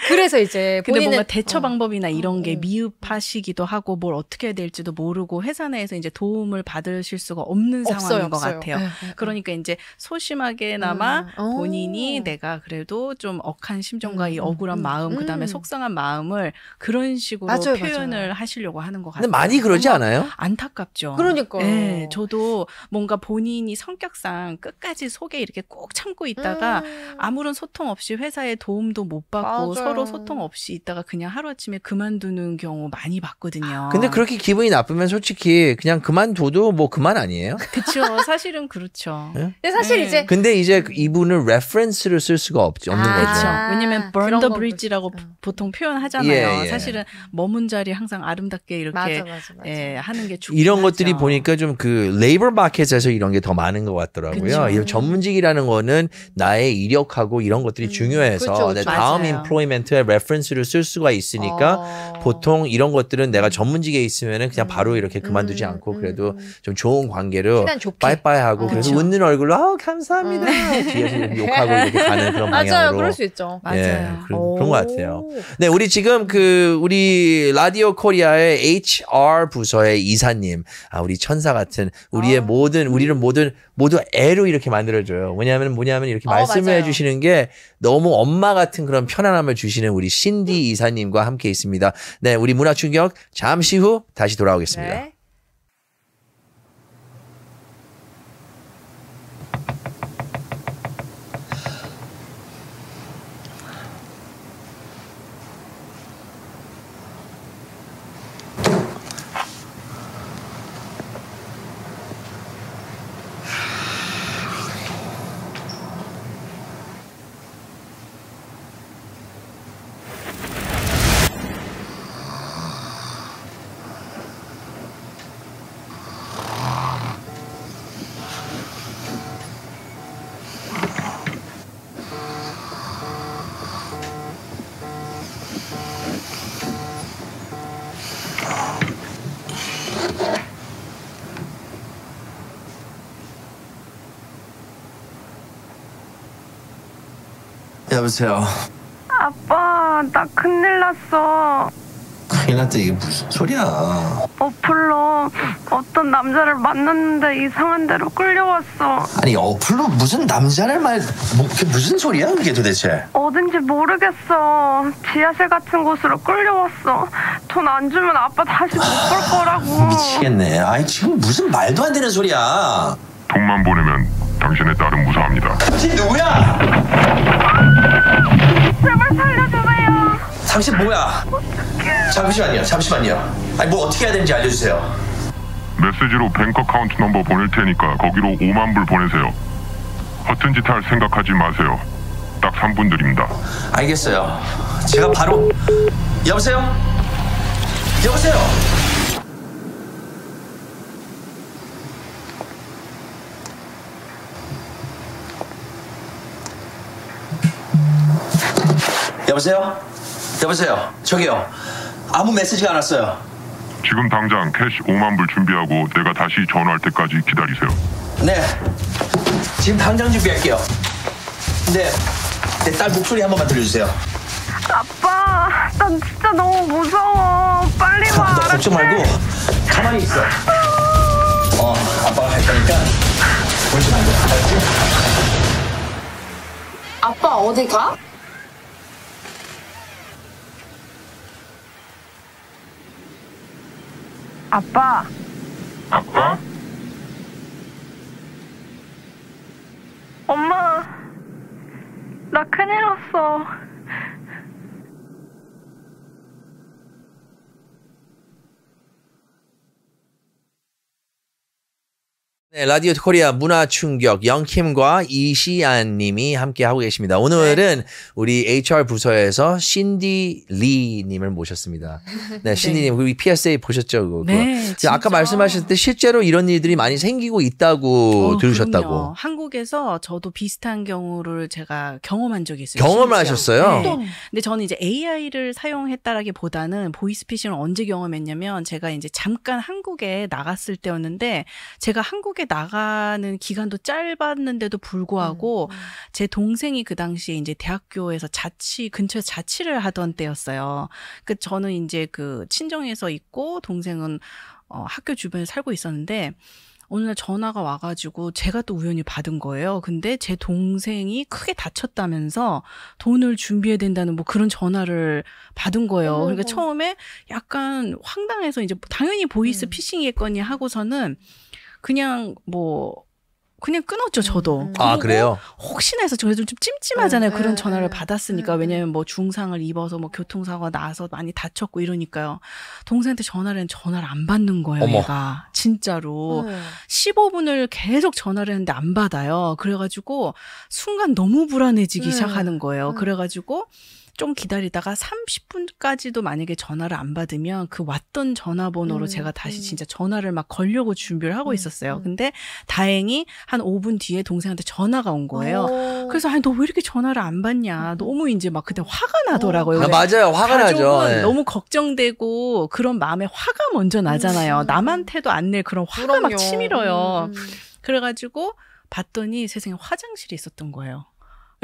그래서 이제 근데 본인은... 뭔가 어. 대처 방법이나 어. 이런 게 음. 미흡하시기도 하고 뭘 어떻게 해야 될지도 모르고 회사 내에서 이제 도움을 받으실 수가 없는 없어요, 상황인 것 없어요. 같아요. 네, 네. 네. 그러니까 이제 소심하게나마 음. 어. 본인이 오. 내가 그래도 좀 억한 심정과 음. 이 억울한 음. 마음, 음. 그다음에 속상한 마음을 그런 식으로 맞아요, 표현을 맞아요. 하시려고 하는 것 같아요. 근데 많이 그러지 않아요? 안타깝죠. 그러니까. 네, 저도 뭔가 본인이 성격상 끝까지 속에 이렇게 꼭 참고 있다 있다가 음. 아무런 소통 없이 회사에 도움도 못 받고 맞아요. 서로 소통 없이 있다가 그냥 하루아침에 그만두는 경우 많이 봤거든요. 아, 근데 그렇게 기분이 나쁘면 솔직히 그냥 그만둬도 뭐 그만 아니에요? 그렇죠. 사실은 그렇죠. 네? 근데 사실 네. 이제 근데 이제 이분은 레퍼런스를 쓸 수가 없, 없는 아, 거죠. 그렇죠. 왜냐면 burn the 그렇죠. bridge라고 음. 보통 표현하잖아요. 예, 예. 사실은 머문 자리 항상 아름답게 이렇게 맞아, 맞아, 맞아. 예, 하는 게 중요하죠. 이런 것들이 보니까 좀 그 레이버 마켓에서 이런 게 더 많은 것 같더라고요. 전문직이라는 거는 나의 이력하고 이런 것들이 음, 중요해서 그렇그렇 다음 인플로이먼트의 레퍼런스를 쓸 수가 있으니까 어... 보통 이런 것들은 내가 음. 전문직에 있으면은 그냥 바로 음. 이렇게 그만두지 음, 않고 음, 그래도 좀 좋은 관계로 빠이빠이 하고 어, 그래서 웃는 얼굴로 아 감사합니다 뒤에서 욕하고 이렇게 가는 그런 방향으로 그럴 수 있죠 예, 맞아요 그런, 그런 것 같아요 네 우리 지금 그 우리 라디오 코리아의 HR 부서의 이사님 아 우리 천사 같은 우리의 아. 모든 우리를 모든 모두 애로 이렇게 만들어줘요 왜냐하면 뭐냐면 이렇게 말씀 해주시는 게 너무 엄마 같은 그런 편안함을 주시는 우리 신디 음. 이사님과 함께 있습니다. 네, 우리 문화 충격 잠시 후 다시 돌아오겠습니다. 네. 여보세요. 아빠, 나 큰일 났어. 큰일 났다 이게 무슨 소리야? 어플로 어떤 남자를 만났는데 이상한 데로 끌려왔어. 아니 어플로 무슨 남자를 말, 뭐, 그게 무슨 소리야 그게 도대체? 어딘지 모르겠어. 지하실 같은 곳으로 끌려왔어. 돈 안 주면 아빠 다시 못 볼 거라고. 아, 미치겠네. 아니 지금 무슨 말도 안 되는 소리야. 돈만 보내면 당신의 딸은 무사합니다. 당신 누구야? 제발 살려줘봐요. 당신 뭐야? 잠시만요, 잠시만요. 아니 뭐 어떻게 해야 되는지 알려주세요. 메시지로 뱅크 카운트 넘버 보낼 테니까 거기로 5만 불 보내세요. 허튼 짓할 생각하지 마세요. 딱 3분 드립니다. 알겠어요. 제가 바로 여보세요? 여보세요? 여보세요? 여보세요? 저기요. 아무 메시지가 안 왔어요. 지금 당장 캐시 5만 불 준비하고 내가 다시 전화할 때까지 기다리세요. 네. 지금 당장 준비할게요. 근내딸 네. 네, 목소리 한 번만 들려주세요. 아빠, 난 진짜 너무 무서워. 빨리 와. 아, 걱정 말고 가만히 있어. 어, 아빠가 할 거니까 울지 말고 알지 아빠 어디 가? 아빠. 아빠? 어? 엄마, 나 큰일 났어. 네, 라디오 코리아 문화 충격 영킴과 이시안 님이 함께 하고 계십니다. 오늘은 네. 우리 HR 부서에서 신디 리 님을 모셨습니다. 네, 네. 신디 님 우리 PSA 보셨죠? 그거. 네, 그 진짜. 아까 말씀하셨을 때 실제로 이런 일들이 많이 생기고 있다고 어, 들으셨다고. 그럼요. 한국에서 저도 비슷한 경우를 제가 경험한 적이 있어요. 경험을 실제로. 하셨어요? 네. 근데 저는 이제 AI를 사용했다라기보다는 보이스피싱을 언제 경험했냐면 제가 이제 잠깐 한국에 나갔을 때였는데 제가 한국에 사회에 나가는 기간도 짧았는데도 불구하고 음, 음. 제 동생이 그 당시에 이제 대학교에서 자취 근처에 자취를 하던 때였어요. 그 저는 이제 그 친정에서 있고 동생은 어, 학교 주변에 살고 있었는데 어느 날 전화가 와가지고 제가 또 우연히 받은 거예요. 근데 제 동생이 크게 다쳤다면서 돈을 준비해야 된다는 뭐 그런 전화를 받은 거예요. 그러니까 처음에 약간 황당해서 이제 당연히 보이스 음. 피싱이겠거니 하고서는 그냥 뭐 그냥 끊었죠 저도. 음. 아 그래요? 혹시나 해서 저희도 좀 찜찜하잖아요 네, 그런 네, 전화를 네, 받았으니까 네. 왜냐면 뭐 중상을 입어서 뭐 교통사고 나서 많이 다쳤고 이러니까요. 동생한테 전화를 전화를 안 받는 거예요. 어머. 얘가 진짜로 15분을 계속 전화를 했는데 안 받아요. 그래가지고 순간 너무 불안해지기 네. 시작하는 거예요. 음. 그래가지고. 좀 기다리다가 30분까지도 만약에 전화를 안 받으면 그 왔던 전화번호로 음, 제가 다시 음. 진짜 전화를 막 걸려고 준비를 하고 음, 있었어요. 음. 근데 다행히 한 5분 뒤에 동생한테 전화가 온 거예요. 오. 어. 그래서 아니 너 왜 이렇게 전화를 안 받냐. 음. 너무 이제 막 그때 화가 어. 나더라고요. 아, 맞아요. 화가 나죠. 네. 너무 걱정되고 그런 마음에 화가 먼저 나잖아요. 남한테도 안 낼 그런 화가 그럼요. 막 치밀어요. 그래가지고 봤더니 세상에 화장실이 있었던 거예요.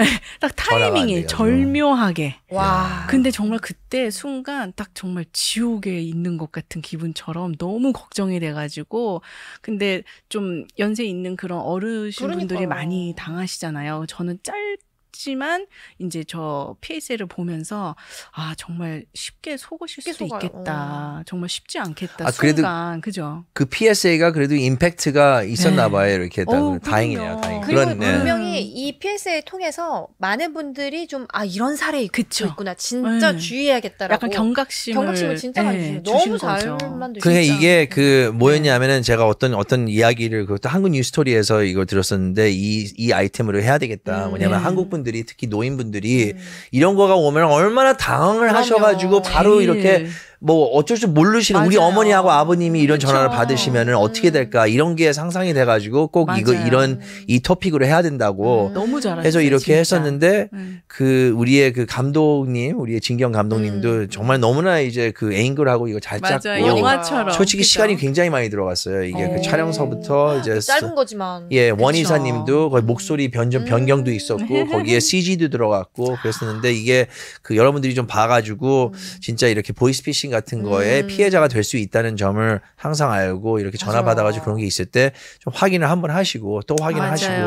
네. 딱 타이밍이 절묘하게. 와. 근데 정말 그때 순간 딱 정말 지옥에 있는 것 같은 기분처럼 너무 걱정이 돼가지고 근데 좀 연세 있는 그런 어르신분들이 많이 당하시잖아요. 저는 짧게 했지만 이제 저 PSL을 보면서 아 정말 쉽게 속으실 쉽게 수 속아요. 있겠다. 어. 정말 쉽지 않겠다. 아, 순간 그죠? 그 PSA가 그래도 임팩트가 있었나 네. 봐요. 이렇게 어, 다행이네요. 다행. 그리고 그런, 네. 분명히 네. 이 PSA를 통해서 많은 분들이 좀 아 이런 사례 그쵸. 있구나. 진짜 네. 주의해야겠다라고. 약간 경각심을 경각심을 진짜 네, 너무 잘만드셨 그래 이게 그 네. 뭐였냐면은 제가 어떤 어떤 이야기를 그것도 한국 뉴스토리에서 이걸 들었었는데 이 이 아이템으로 해야 되겠다. 음, 왜냐면 네. 한국 분 분들이 특히 노인분들이 음. 이런 거가 오면 얼마나 당황을 그럼요. 하셔가지고 바로 제일. 네. 이렇게 뭐 어쩔 줄 모르시는 맞아요. 우리 어머니하고 아버님이 이런 그쵸. 전화를 받으시면은 어떻게 될까 이런 게 상상이 돼가지고 꼭 맞아요. 이거 이런 이 토픽으로 해야 된다고 음, 너무 잘하 해서 이렇게 진짜. 했었는데 음. 그 우리의 그 감독님 우리의 진경 감독님도 음. 정말 너무나 이제 그 앵글하고 이거 잘 맞아요. 짰고 영화처럼 솔직히 그쵸? 시간이 굉장히 많이 들어갔어요 이게 그 어. 촬영서부터 이제 아, 그 짧은 거지만 예 원이사님도 거의 목소리 변전 음. 변경도 있었고 거기에 CG도 들어갔고 그랬었는데 이게 그 여러분들이 좀 봐가지고 음. 진짜 이렇게 보이스피싱 스토킹 같은 음. 거에 음. 피해자가 될 수 있다는 점을 항상 알고 이렇게 전화 맞아. 받아가지고 그런 게 있을 때 좀 확인을 한번 하시고 또 확인을 맞아요. 하시고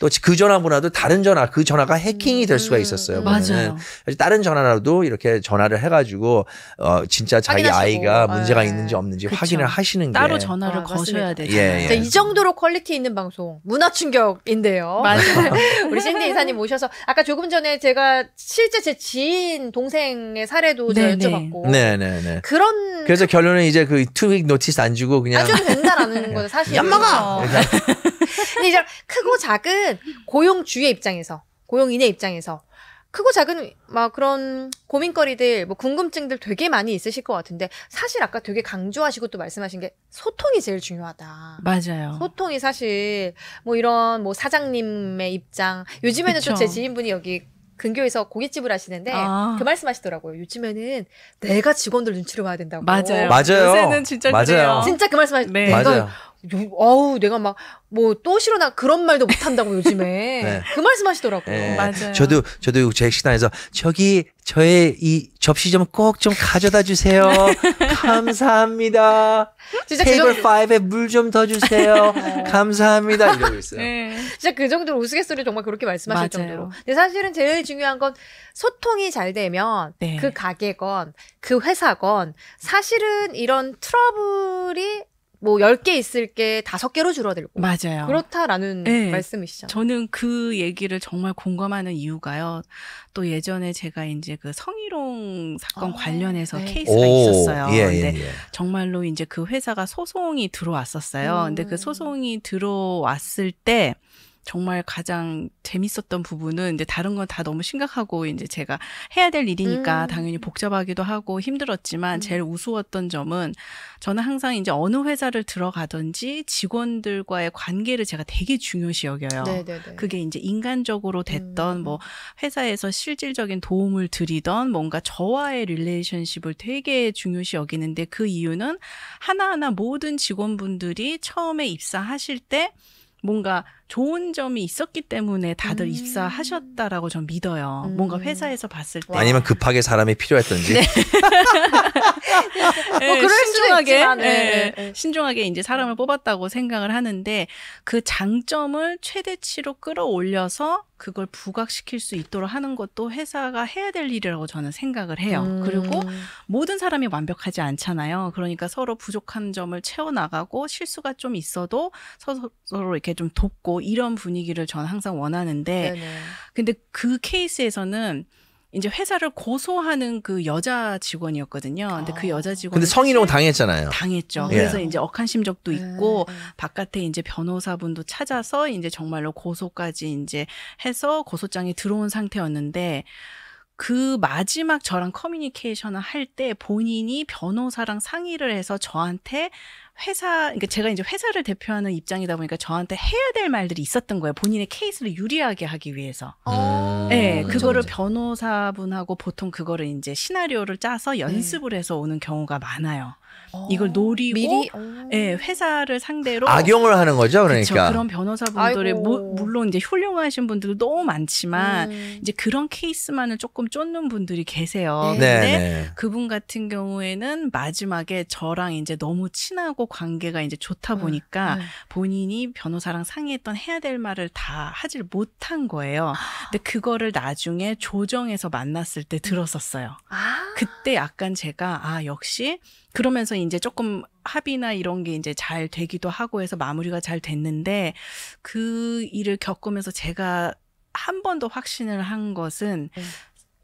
또 그 전화보다도 다른 전화 그 전화가 해킹이 될 수가 있었어요. 음. 맞아요. 다른 전화라도 이렇게 전화를 해가지고 어 진짜 자기 확인하시고. 아이가 문제가 네. 있는지 없는지 그쵸. 확인을 하시는 따로 게 따로 전화를 아, 거셔야 되죠. 예, 예. 이 정도로 퀄리티 있는 방송 문화 충격인데요. 맞아요. 우리 신디 이사님 오셔서 아까 조금 전에 제가 실제 제 지인 동생의 사례도 제가 여쭤봤고 네네. 네네. 그런 그래서 결론은 이제 그 투윅 노티스 안 주고 그냥 아주 된다라는 네. 거죠 사실. 얌마가. 어. 그러니까. 근데 이제 크고 작은 고용주의 입장에서 고용인의 입장에서 크고 작은 막 그런 고민거리들 뭐 궁금증들 되게 많이 있으실 것 같은데 사실 아까 되게 강조하시고 또 말씀하신 게 소통이 제일 중요하다. 맞아요. 소통이 사실 뭐 이런 뭐 사장님의 입장 요즘에는 또제 지인분이 여기 근교에서 고깃집을 하시는데 아. 그 말씀하시더라고요. 요즘에는 내가 직원들 눈치를 봐야 된다고. 맞아요. 맞아요. 요새는 진짜 맞아요. 그 진짜 그말씀하시 네. 맞아요. 어우 내가 막 뭐 또 싫어 나 그런 말도 못 한다고 요즘에 네. 그 말씀하시더라고요. 네. 맞아요. 저도 저도 제 식당에서 저기 저의 이 접시 좀 꼭 좀 가져다 주세요. 감사합니다. 진짜 그 테이블 그 5에 물 좀 더 주세요. 감사합니다. 이러고 있어요. 네. 진짜 그 정도로 우스갯소리 정말 그렇게 말씀하실 맞아요. 정도로. 근데 사실은 제일 중요한 건 소통이 잘 되면 네. 그 가게건 그 회사건 사실은 이런 트러블이 뭐 10개 있을 게 5개로 줄어들고. 맞아요. 그렇다라는 네. 말씀이시죠. 저는 그 얘기를 정말 공감하는 이유가요. 또 예전에 제가 이제 그 성희롱 사건 어, 관련해서 네. 케이스가 오, 있었어요. 예, 예, 근데 예. 정말로 이제 그 회사가 소송이 들어왔었어요. 음. 근데 그 음. 소송이 들어왔을 때 정말 가장 재밌었던 부분은 이제 다른 건 다 너무 심각하고 이제 제가 해야 될 일이니까 음. 당연히 복잡하기도 하고 힘들었지만 음. 제일 우스웠던 점은 저는 항상 이제 어느 회사를 들어가든지 직원들과의 관계를 제가 되게 중요시 여겨요. 네네네. 그게 이제 인간적으로 됐던 뭐 음. 뭐 회사에서 실질적인 도움을 드리던 뭔가 저와의 릴레이션십을 되게 중요시 여기는데 그 이유는 하나하나 모든 직원분들이 처음에 입사하실 때 뭔가 좋은 점이 있었기 때문에 다들 음. 입사하셨다라고 전 믿어요. 음. 뭔가 회사에서 봤을 때 아니면 급하게 사람이 필요했던지. 네. 네, 뭐 예, 신중하게 네, 신중하게 이제 사람을 뽑았다고 생각을 하는데 그 장점을 최대치로 끌어올려서 그걸 부각시킬 수 있도록 하는 것도 회사가 해야 될 일이라고 저는 생각을 해요. 음. 그리고 모든 사람이 완벽하지 않잖아요. 그러니까 서로 부족한 점을 채워나가고 실수가 좀 있어도 서로 이렇게 좀 돕고 이런 분위기를 전 항상 원하는데 네네. 근데 그 케이스에서는 이제 회사를 고소하는 그 여자 직원이었거든요. 근데 그 아. 여자 직원 근데 성희롱 당했잖아요. 당했죠. 예. 그래서 이제 억한 심적도 네. 있고 음. 바깥에 이제 변호사분도 찾아서 이제 정말로 고소까지 이제 해서 고소장이 들어온 상태였는데 그 마지막 저랑 커뮤니케이션을 할 때 본인이 변호사랑 상의를 해서 저한테 회사, 그러니까 제가 이제 회사를 대표하는 입장이다 보니까 저한테 해야 될 말들이 있었던 거예요. 본인의 케이스를 유리하게 하기 위해서. 예, 네, 그거를 변호사분하고 보통 그거를 이제 시나리오를 짜서 네. 연습을 네. 해서 오는 경우가 많아요. 이걸 어, 노리고 미리? 예, 회사를 상대로 악용을 하는 거죠, 그러니까. 그쵸, 그런 변호사분들의 무, 물론 이제 훌륭하신 분들도 너무 많지만 음. 이제 그런 케이스만을 조금 쫓는 분들이 계세요. 네. 근데 네, 네. 그분 같은 경우에는 마지막에 저랑 이제 너무 친하고 관계가 이제 좋다 음, 보니까 음, 음. 본인이 변호사랑 상의했던 해야 될 말을 다 하질 못한 거예요. 근데 그거를 나중에 조정해서 만났을 때 들었었어요. 아. 그때 약간 제가 아 역시 그러면서 이제 조금 합의나 이런 게 이제 잘 되기도 하고 해서 마무리가 잘 됐는데 그 일을 겪으면서 제가 한 번 더 확신을 한 것은 네.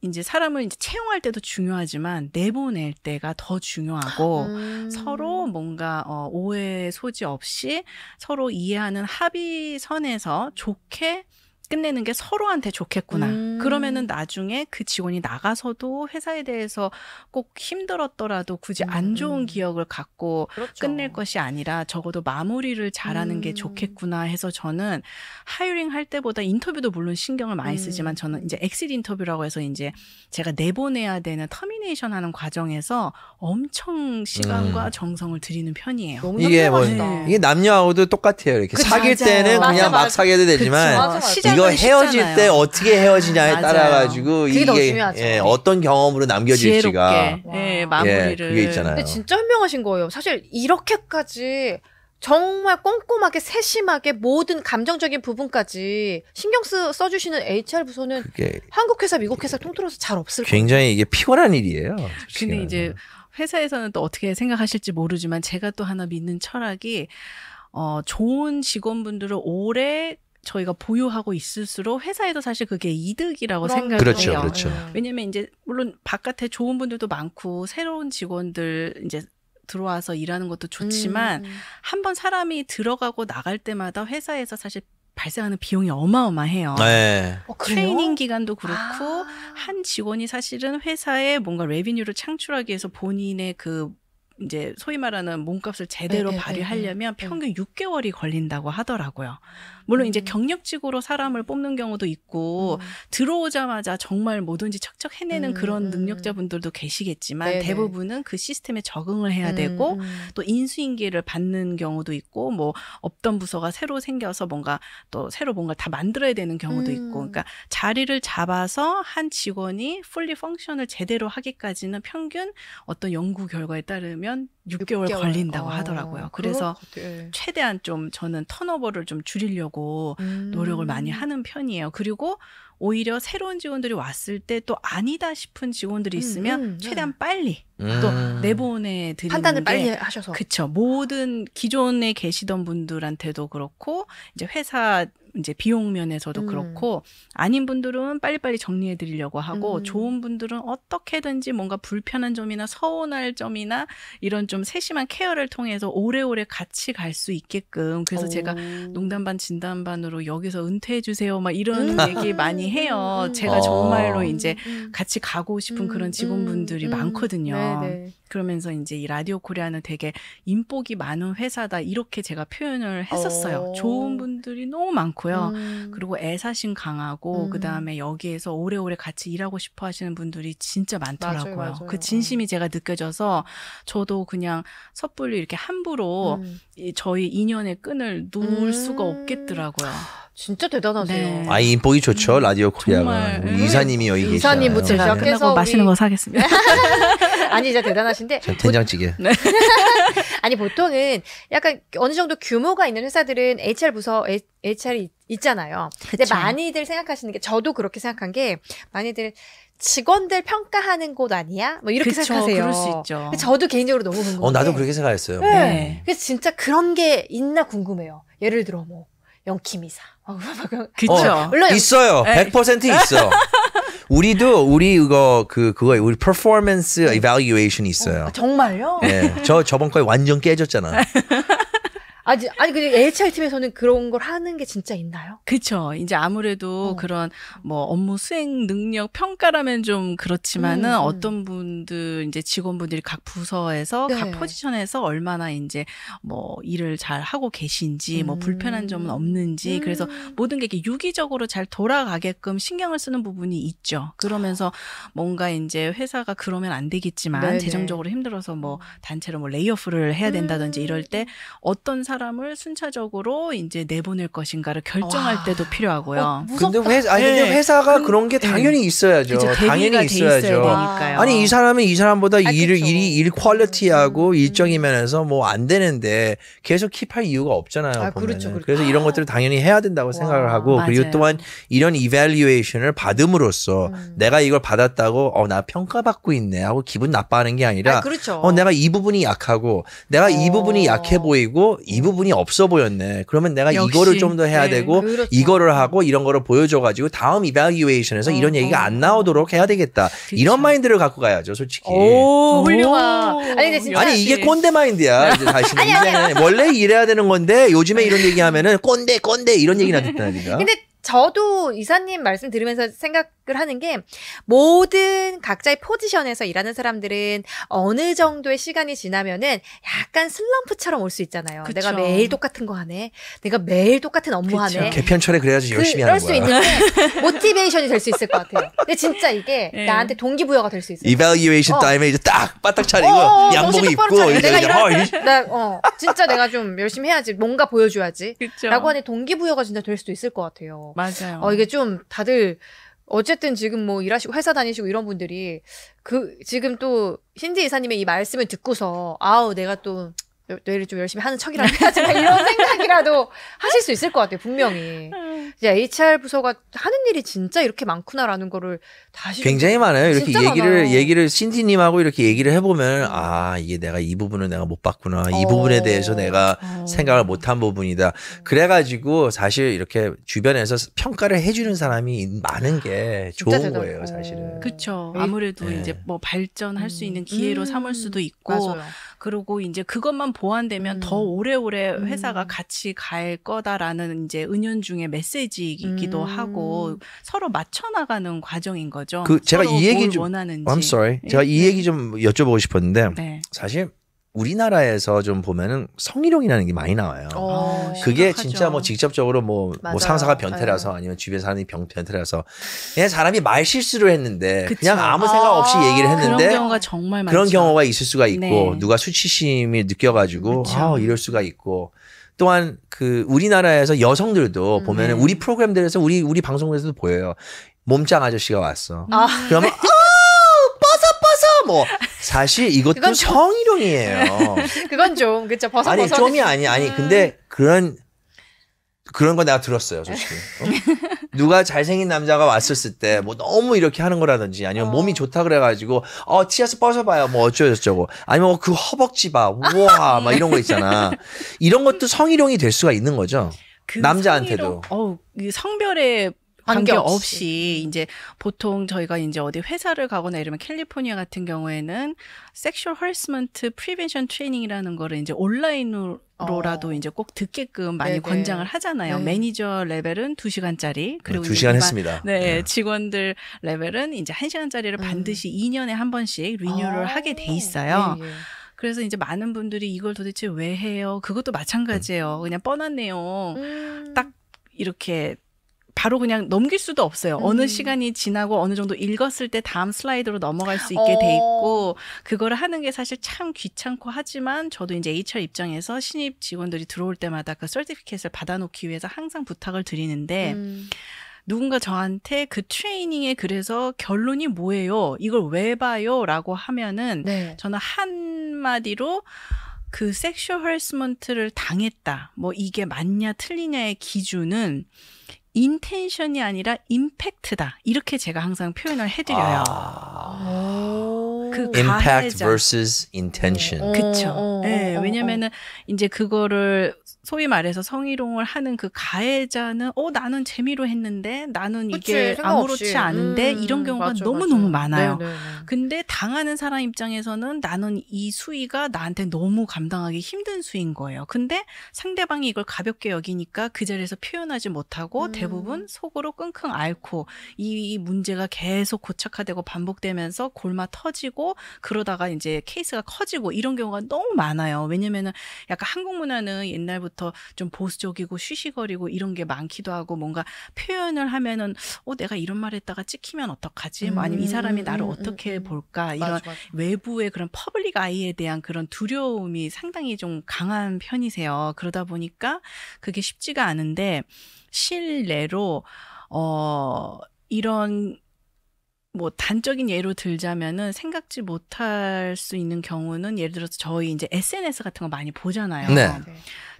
이제 사람을 이제 채용할 때도 중요하지만 내보낼 때가 더 중요하고 아, 음. 서로 뭔가 어, 오해 소지 없이 서로 이해하는 합의선에서 좋게 끝내는 게 서로한테 좋겠구나. 음. 그러면은 나중에 그 직원이 나가서도 회사에 대해서 꼭 힘들었더라도 굳이 음. 안 좋은 음. 기억을 갖고 그렇죠. 끝낼 것이 아니라 적어도 마무리를 잘하는 음. 게 좋겠구나 해서 저는 하이링 할 때보다 인터뷰도 물론 신경을 많이 쓰지만 음. 저는 이제 엑시 인터뷰라고 해서 이제 제가 내보내야 되는 터미네이션 하는 과정에서 엄청 시간과 음. 정성을 들이는 편이에요. 이게 뭐 네. 이게 남녀하고도 똑같아요. 이렇게 그치, 사귈 맞아요. 때는 그냥 맞아. 막 사귀어도 되지만 맞아, 맞아. 이거 헤어질 쉽잖아요. 때 어떻게 헤어지냐에 아 따라 가지고 이게 예, 어떤 경험으로 남겨질지가 예, 예, 마무리를 예, 그게 있잖아요. 근데 진짜 현명하신 거예요. 사실 이렇게까지 정말 꼼꼼하게 세심하게 모든 감정적인 부분까지 신경 써주시는 HR 부서는 한국 회사, 미국 회사 통틀어서 잘 없을 거예요. 굉장히 이게 피곤한 일이에요. 근데 이제 회사에서는 또 어떻게 생각하실지 모르지만 제가 또 하나 믿는 철학이 어, 좋은 직원분들을 오래 저희가 보유하고 있을수록 회사에도 사실 그게 이득이라고 생각해요. 그렇죠, 그렇죠. 네. 왜냐면 이제 물론 바깥에 좋은 분들도 많고 새로운 직원들 이제 들어와서 일하는 것도 좋지만 음, 한번 사람이 들어가고 나갈 때마다 회사에서 사실 발생하는 비용이 어마어마해요. 네. 어, 트레이닝 기간도 그렇고 아. 한 직원이 사실은 회사에 뭔가 레비뉴를 창출하기 위해서 본인의 그 이제 소위 말하는 몸값을 제대로 네, 네, 네 발휘하려면 네네. 평균 6개월이 걸린다고 하더라고요. 물론 음. 이제 경력직으로 사람을 뽑는 경우도 있고 음. 들어오자마자 정말 뭐든지 척척 해내는 음. 그런 음. 능력자분들도 계시겠지만 네네. 대부분은 그 시스템에 적응을 해야 음, 되고 음. 또 인수인계를 받는 경우도 있고 뭐 없던 부서가 새로 생겨서 뭔가 또 새로 뭔가 다 만들어야 되는 경우도 있고 그러니까 자리를 잡아서 한 직원이 풀리 펑션을 제대로 하기까지는 평균 어떤 연구 결과에 따르면 6개월, 6개월. 걸린다고 아, 하더라고요. 그래서 네. 최대한 좀 저는 턴오버를 좀 줄이려고 음. 노력을 많이 음. 하는 편이에요. 그리고 오히려 새로운 직원들이 왔을 때 또 아니다 싶은 지원들이 음, 있으면 음, 음, 최대한 빨리 음. 또 내보내 드리는 판단을 빨리 하셔서 그쵸 모든 기존에 계시던 분들한테도 그렇고 이제 회사 이제 비용 면에서도 음. 그렇고 아닌 분들은 빨리빨리 정리해 드리려고 하고 음. 좋은 분들은 어떻게든지 뭔가 불편한 점이나 서운할 점이나 이런 좀 세심한 케어를 통해서 오래오래 같이 갈 수 있게끔 그래서 오. 제가 농담 반 진담 반으로 여기서 은퇴해 주세요 막 이런 음. 얘기 많이 해요. 음. 제가 어. 정말로 아. 이제 음. 같이 가고 싶은 음. 그런 직원분들이 많거든요. 네네. 그러면서 이제 이 라디오 코리아는 되게 인복이 많은 회사다 이렇게 제가 표현을 했었어요. 오. 어. 좋은 분들이 너무 많고요. 음. 그리고 애사심 강하고 음. 그다음에 여기에서 오래오래 같이 일하고 싶어 하시는 분들이 진짜 많더라고요. 맞아요, 맞아요. 그 진심이 제가 느껴져서 저도 그냥 섣불리 이렇게 함부로 음. 저희 인연의 끈을 놓을 수가 음. 없겠더라고요. 진짜 대단하세요. 네. 아 인복이 좋죠 음, 라디오 코리아가 정말. 음. 이사님이 여기 계시잖 이사님부터 뭐 제가 시작해서 끝나고 우리- 맛있는 거 사겠습니다. 아니 진짜 대단하신데 자, 된장찌개. 네. 아니 보통은 약간 어느 정도 규모가 있는 회사들은 HR 부서 HR이 있잖아요. 근데 많이들 생각하시는 게 저도 그렇게 생각한 게 많이들 직원들 평가하는 곳 아니야? 뭐 이렇게 그쵸, 생각하세요. 그럴 수 있죠. 저도 개인적으로 너무 궁금해. 어 나도 그렇게 생각했어요. 네. 네. 그래서 진짜 그런 게 있나 궁금해요. 예를 들어 뭐 영키미사. 어, 그쵸. 어, 있어요. 100% 에이. 예. 있어. 우리도 우리 이거 그 그거 우리 퍼포먼스 이발리에이션이 있어요. 어, 정말요? 네. 저 저번 거에 완전 깨졌잖아. 아니, 아니, 근데 HR팀에서는 그런 걸 하는 게 진짜 있나요? 그쵸. 이제 아무래도 어. 그런 뭐 업무 수행 능력 평가라면 좀 그렇지만은 음, 음. 어떤 분들, 이제 직원분들이 각 부서에서 네. 각 포지션에서 얼마나 이제 뭐 일을 잘 하고 계신지 음. 뭐 불편한 점은 음. 없는지 그래서 음. 모든 게 이렇게 유기적으로 잘 돌아가게끔 신경을 쓰는 부분이 있죠. 그러면서 어. 뭔가 이제 회사가 그러면 안 되겠지만 네네. 재정적으로 힘들어서 뭐 음. 단체로 뭐레이어프를 해야 된다든지 이럴 때 어떤 사람을 순차적으로 이제 내보낼 것인가를 결정할 와. 때도 필요하고요. 어, 근데 회사, 아니, 네. 회사가 그, 런게 당연히 네. 있어야죠. 그쵸, 당연히 있어야죠. 아니 이 사람은 이 사람보다 아, 일, 그 일이 일 퀄리티하고 음. 음. 일정이 면에서 뭐 안 되는데 계속 킵할 이유가 없잖아요. 아, 그렇죠, 그렇죠. 그래서 이런 것들을 당연히 해야 된다고 와. 생각을 하고 맞아요. 그리고 또한 이런 이밸리에이션을 받음으로써 음. 내가 이걸 받았다고 어나 평가받고 있네 하고 기분 나빠하는 게 아니라 아, 그렇죠. 어 내가 이 부분이 약하고 내가 어. 이 부분이 어. 약해 보이고 이 부분이 없어 보였네. 그러면 내가 역시. 이거를 좀 더 해야 네, 되고 네, 그렇죠. 이거를 하고 이런 거를 보여줘가지고 다음 이바이웨이션에서 어, 이런 얘기가 어. 안 나오도록 해야 되겠다. 그쵸. 이런 마인드를 갖고 가야죠, 솔직히. 오, 훌륭하. 아니, 근데 아니 이게 네. 꼰대 마인드야. 이제 다시 아니, 아니, 원래 이래야 되는 건데 요즘에 이런 얘기하면은 꼰대 꼰대 이런 얘기 나듣다니까. 근데 저도 이사님 말씀 들으면서 생각. 생각을 하는 게 모든 각자의 포지션에서 일하는 사람들은 어느 정도의 시간이 지나면은 약간 슬럼프처럼 올 수 있잖아요. 그쵸. 내가 매일 똑같은 거 하네. 내가 매일 똑같은 업무 그쵸. 하네. 개편철에 그래야지 그 열심히 하는 거야. 그럴 수 있는데 모티베이션이 될 수 있을 것 같아요. 근데 진짜 이게 네. 나한테 동기부여가 될 수 있어요. 이발리에이션 어. 타임에 이제 딱 바닥 차리고 어, 어, 어, 양복 입고 내가 이럴 때 진짜 내가 좀 열심히 해야지 뭔가 보여줘야지. 그쵸. 라고 하는 동기부여가 진짜 될 수도 있을 것 같아요. 맞아요. 어, 이게 좀 다들 어쨌든 지금 뭐 일하시고 회사 다니시고 이런 분들이 그 지금 또 신지 이사님의 이 말씀을 듣고서 아우 내가 또 뇌를 좀 열심히 하는 척이라도 해야 되 이런 생각이라도 하실 수 있을 것 같아요 분명히 이제 HR 부서가 하는 일이 진짜 이렇게 많구나라는 거를 다시 굉장히 많아요 이렇게 얘기를 많아요. 얘기를 신디님하고 이렇게 얘기를 해보면 아 이게 내가 이 부분을 내가 못 봤구나 이 어. 부분에 대해서 내가 어. 생각을 못 한 부분이다 그래가지고 사실 이렇게 주변에서 평가를 해주는 사람이 많은 게 좋은 대단하 거예요 사실은 그렇죠 아무래도 네. 이제 뭐 발전할 수 있는 음. 기회로 음. 삼을 수도 있고 맞아요. 그리고 이제 그것만 보완되면 음. 더 오래오래 회사가 음. 같이 갈 거다라는 이제 은연중에 메시지이기도 음. 하고 서로 맞춰 나가는 과정인 거죠. 그 제가 이 얘기 좀 원하는지. I'm sorry. 예. 제가 네. 이 얘기 네. 좀 여쭤보고 싶었는데 네. 사실 우리나라에서 좀 보면은 성희롱이라는 게 많이 나와요. 어, 그게 진짜 뭐 직접적으로 뭐, 뭐 상사가 예. 변태라서 아니면 주변 사람이 변태라서 그냥 사람이 말 실수를 했는데 그쵸. 그냥 아무 생각 없이 아, 얘기를 했는데 그런 경우가 정말 많죠. 그런 경우가 있을 수가 있고 네. 누가 수치심이 느껴가지고 아 이럴 수가 있고 또한 그 우리나라에서 여성들도 음. 보면은 네. 우리 프로그램들에서 우리 우리 방송에서도 보여요. 몸짱 아저씨가 왔어. 아. 그러면 어, 뻗어 뻗어 뭐 사실 이것도 성희롱이에요. 그건 좀 그쵸 벗어 아니 좀이 아니 아니 음. 근데 그런 그런 거 내가 들었어요, 솔직히. 어? 누가 잘생긴 남자가 왔었을 때 뭐 너무 이렇게 하는 거라든지 아니면 어. 몸이 좋다 그래가지고 어 티셔츠 벗어봐요, 뭐 어쩌고저쩌고 아니면 뭐 그 허벅지 봐, 우와 막 이런 거 있잖아. 이런 것도 성희롱이 될 수가 있는 거죠. 그 남자한테도. 성희롱, 어, 성별에 관계 없이 이제 보통 저희가 이제 어디 회사를 가거나 이러면 캘리포니아 같은 경우에는 섹슈얼 허리스먼트 프리벤션 트레이닝이라는 거를 이제 온라인으로 로라도 어. 이제 꼭 듣게끔 많이 네네. 권장을 하잖아요. 네. 매니저 레벨은 2시간짜리 어, 그리고 2시간 했습니다. 네, 네, 직원들 레벨은 이제 1시간짜리를 음. 반드시 2년에 한 번씩 리뉴얼을 아. 하게 돼 있어요. 네, 그래서 이제 많은 분들이 이걸 도대체 왜 해요? 그것도 마찬가지예요. 음. 그냥 뻔한 내용 음. 딱 이렇게 바로 그냥 넘길 수도 없어요. 음. 어느 시간이 지나고 어느 정도 읽었을 때 다음 슬라이드로 넘어갈 수 있게 어. 돼 있고 그거를 하는 게 사실 참 귀찮고 하지만 저도 이제 HR 입장에서 신입 직원들이 들어올 때마다 그 서티피켓을 받아놓기 위해서 항상 부탁을 드리는데 음. 누군가 저한테 그 트레이닝에 그래서 결론이 뭐예요? 이걸 왜 봐요? 라고 하면은 네. 저는 한마디로 그 섹슈얼 헬스먼트를 당했다. 뭐 이게 맞냐 틀리냐의 기준은 인텐션이 아니라 임팩트다. 이렇게 제가 항상 표현을 해드려요. 아. 그 impact versus intention. 네. 그쵸. 예, 네, 어, 왜냐면은 이제 그거를 소위 말해서 성희롱을 하는 그 가해자는 어 나는 재미로 했는데 나는 그치, 이게 아무렇지 없이. 않은데 음, 이런 경우가 맞아, 너무너무 맞아. 많아요. 네네. 근데 당하는 사람 입장에서는 나는 이 수위가 나한테 너무 감당하기 힘든 수인 거예요. 근데 상대방이 이걸 가볍게 여기니까 그 자리에서 표현하지 못하고 음. 대부분 속으로 끙끙 앓고 이, 이 문제가 계속 고착화되고 반복되면서 골마 터지고 그러다가 이제 케이스가 커지고 이런 경우가 너무 많아요. 왜냐면은 약간 한국 문화는 옛날부터 예부터좀 보수적이고 쉬쉬거리고 이런 게 많기도 하고 뭔가 표현을 하면은 어 내가 이런 말 했다가 찍히면 어떡하지? 뭐 아니면 이 음, 사람이 음, 나를 음, 어떻게 볼까? 이런 맞아, 맞아. 외부의 그런 퍼블릭 아이에 대한 그런 두려움이 상당히 좀 강한 편이세요. 그러다 보니까 그게 쉽지가 않은데 실내로 어 이런 뭐 단적인 예로 들자면은 생각지 못할 수 있는 경우는 예를 들어서 저희 이제 SNS 같은 거 많이 보잖아요. 네.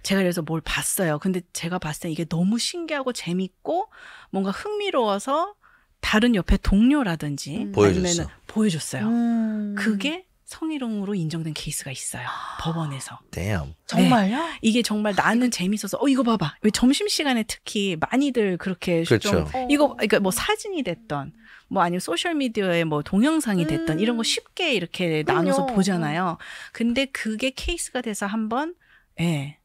제가 그래서 뭘 봤어요. 근데 제가 봤을 때 이게 너무 신기하고 재밌고 뭔가 흥미로워서 다른 옆에 동료라든지 음. 보여줬어. 보여줬어요. 음. 그게 성희롱으로 인정된 케이스가 있어요. 아. 법원에서. Damn. 정말요? 네. 이게 정말 나는 재밌어서 어 이거 봐봐. 왜 점심 시간에 특히 많이들 그렇게 그렇죠. 좀 이거 그러니까 뭐 사진이 됐던 뭐 아니면 소셜 미디어에 뭐 동영상이 됐던 음. 이런 거 음. 쉽게 이렇게 그럼요. 나눠서 보잖아요. 음. 근데 그게 케이스가 돼서 한번 예.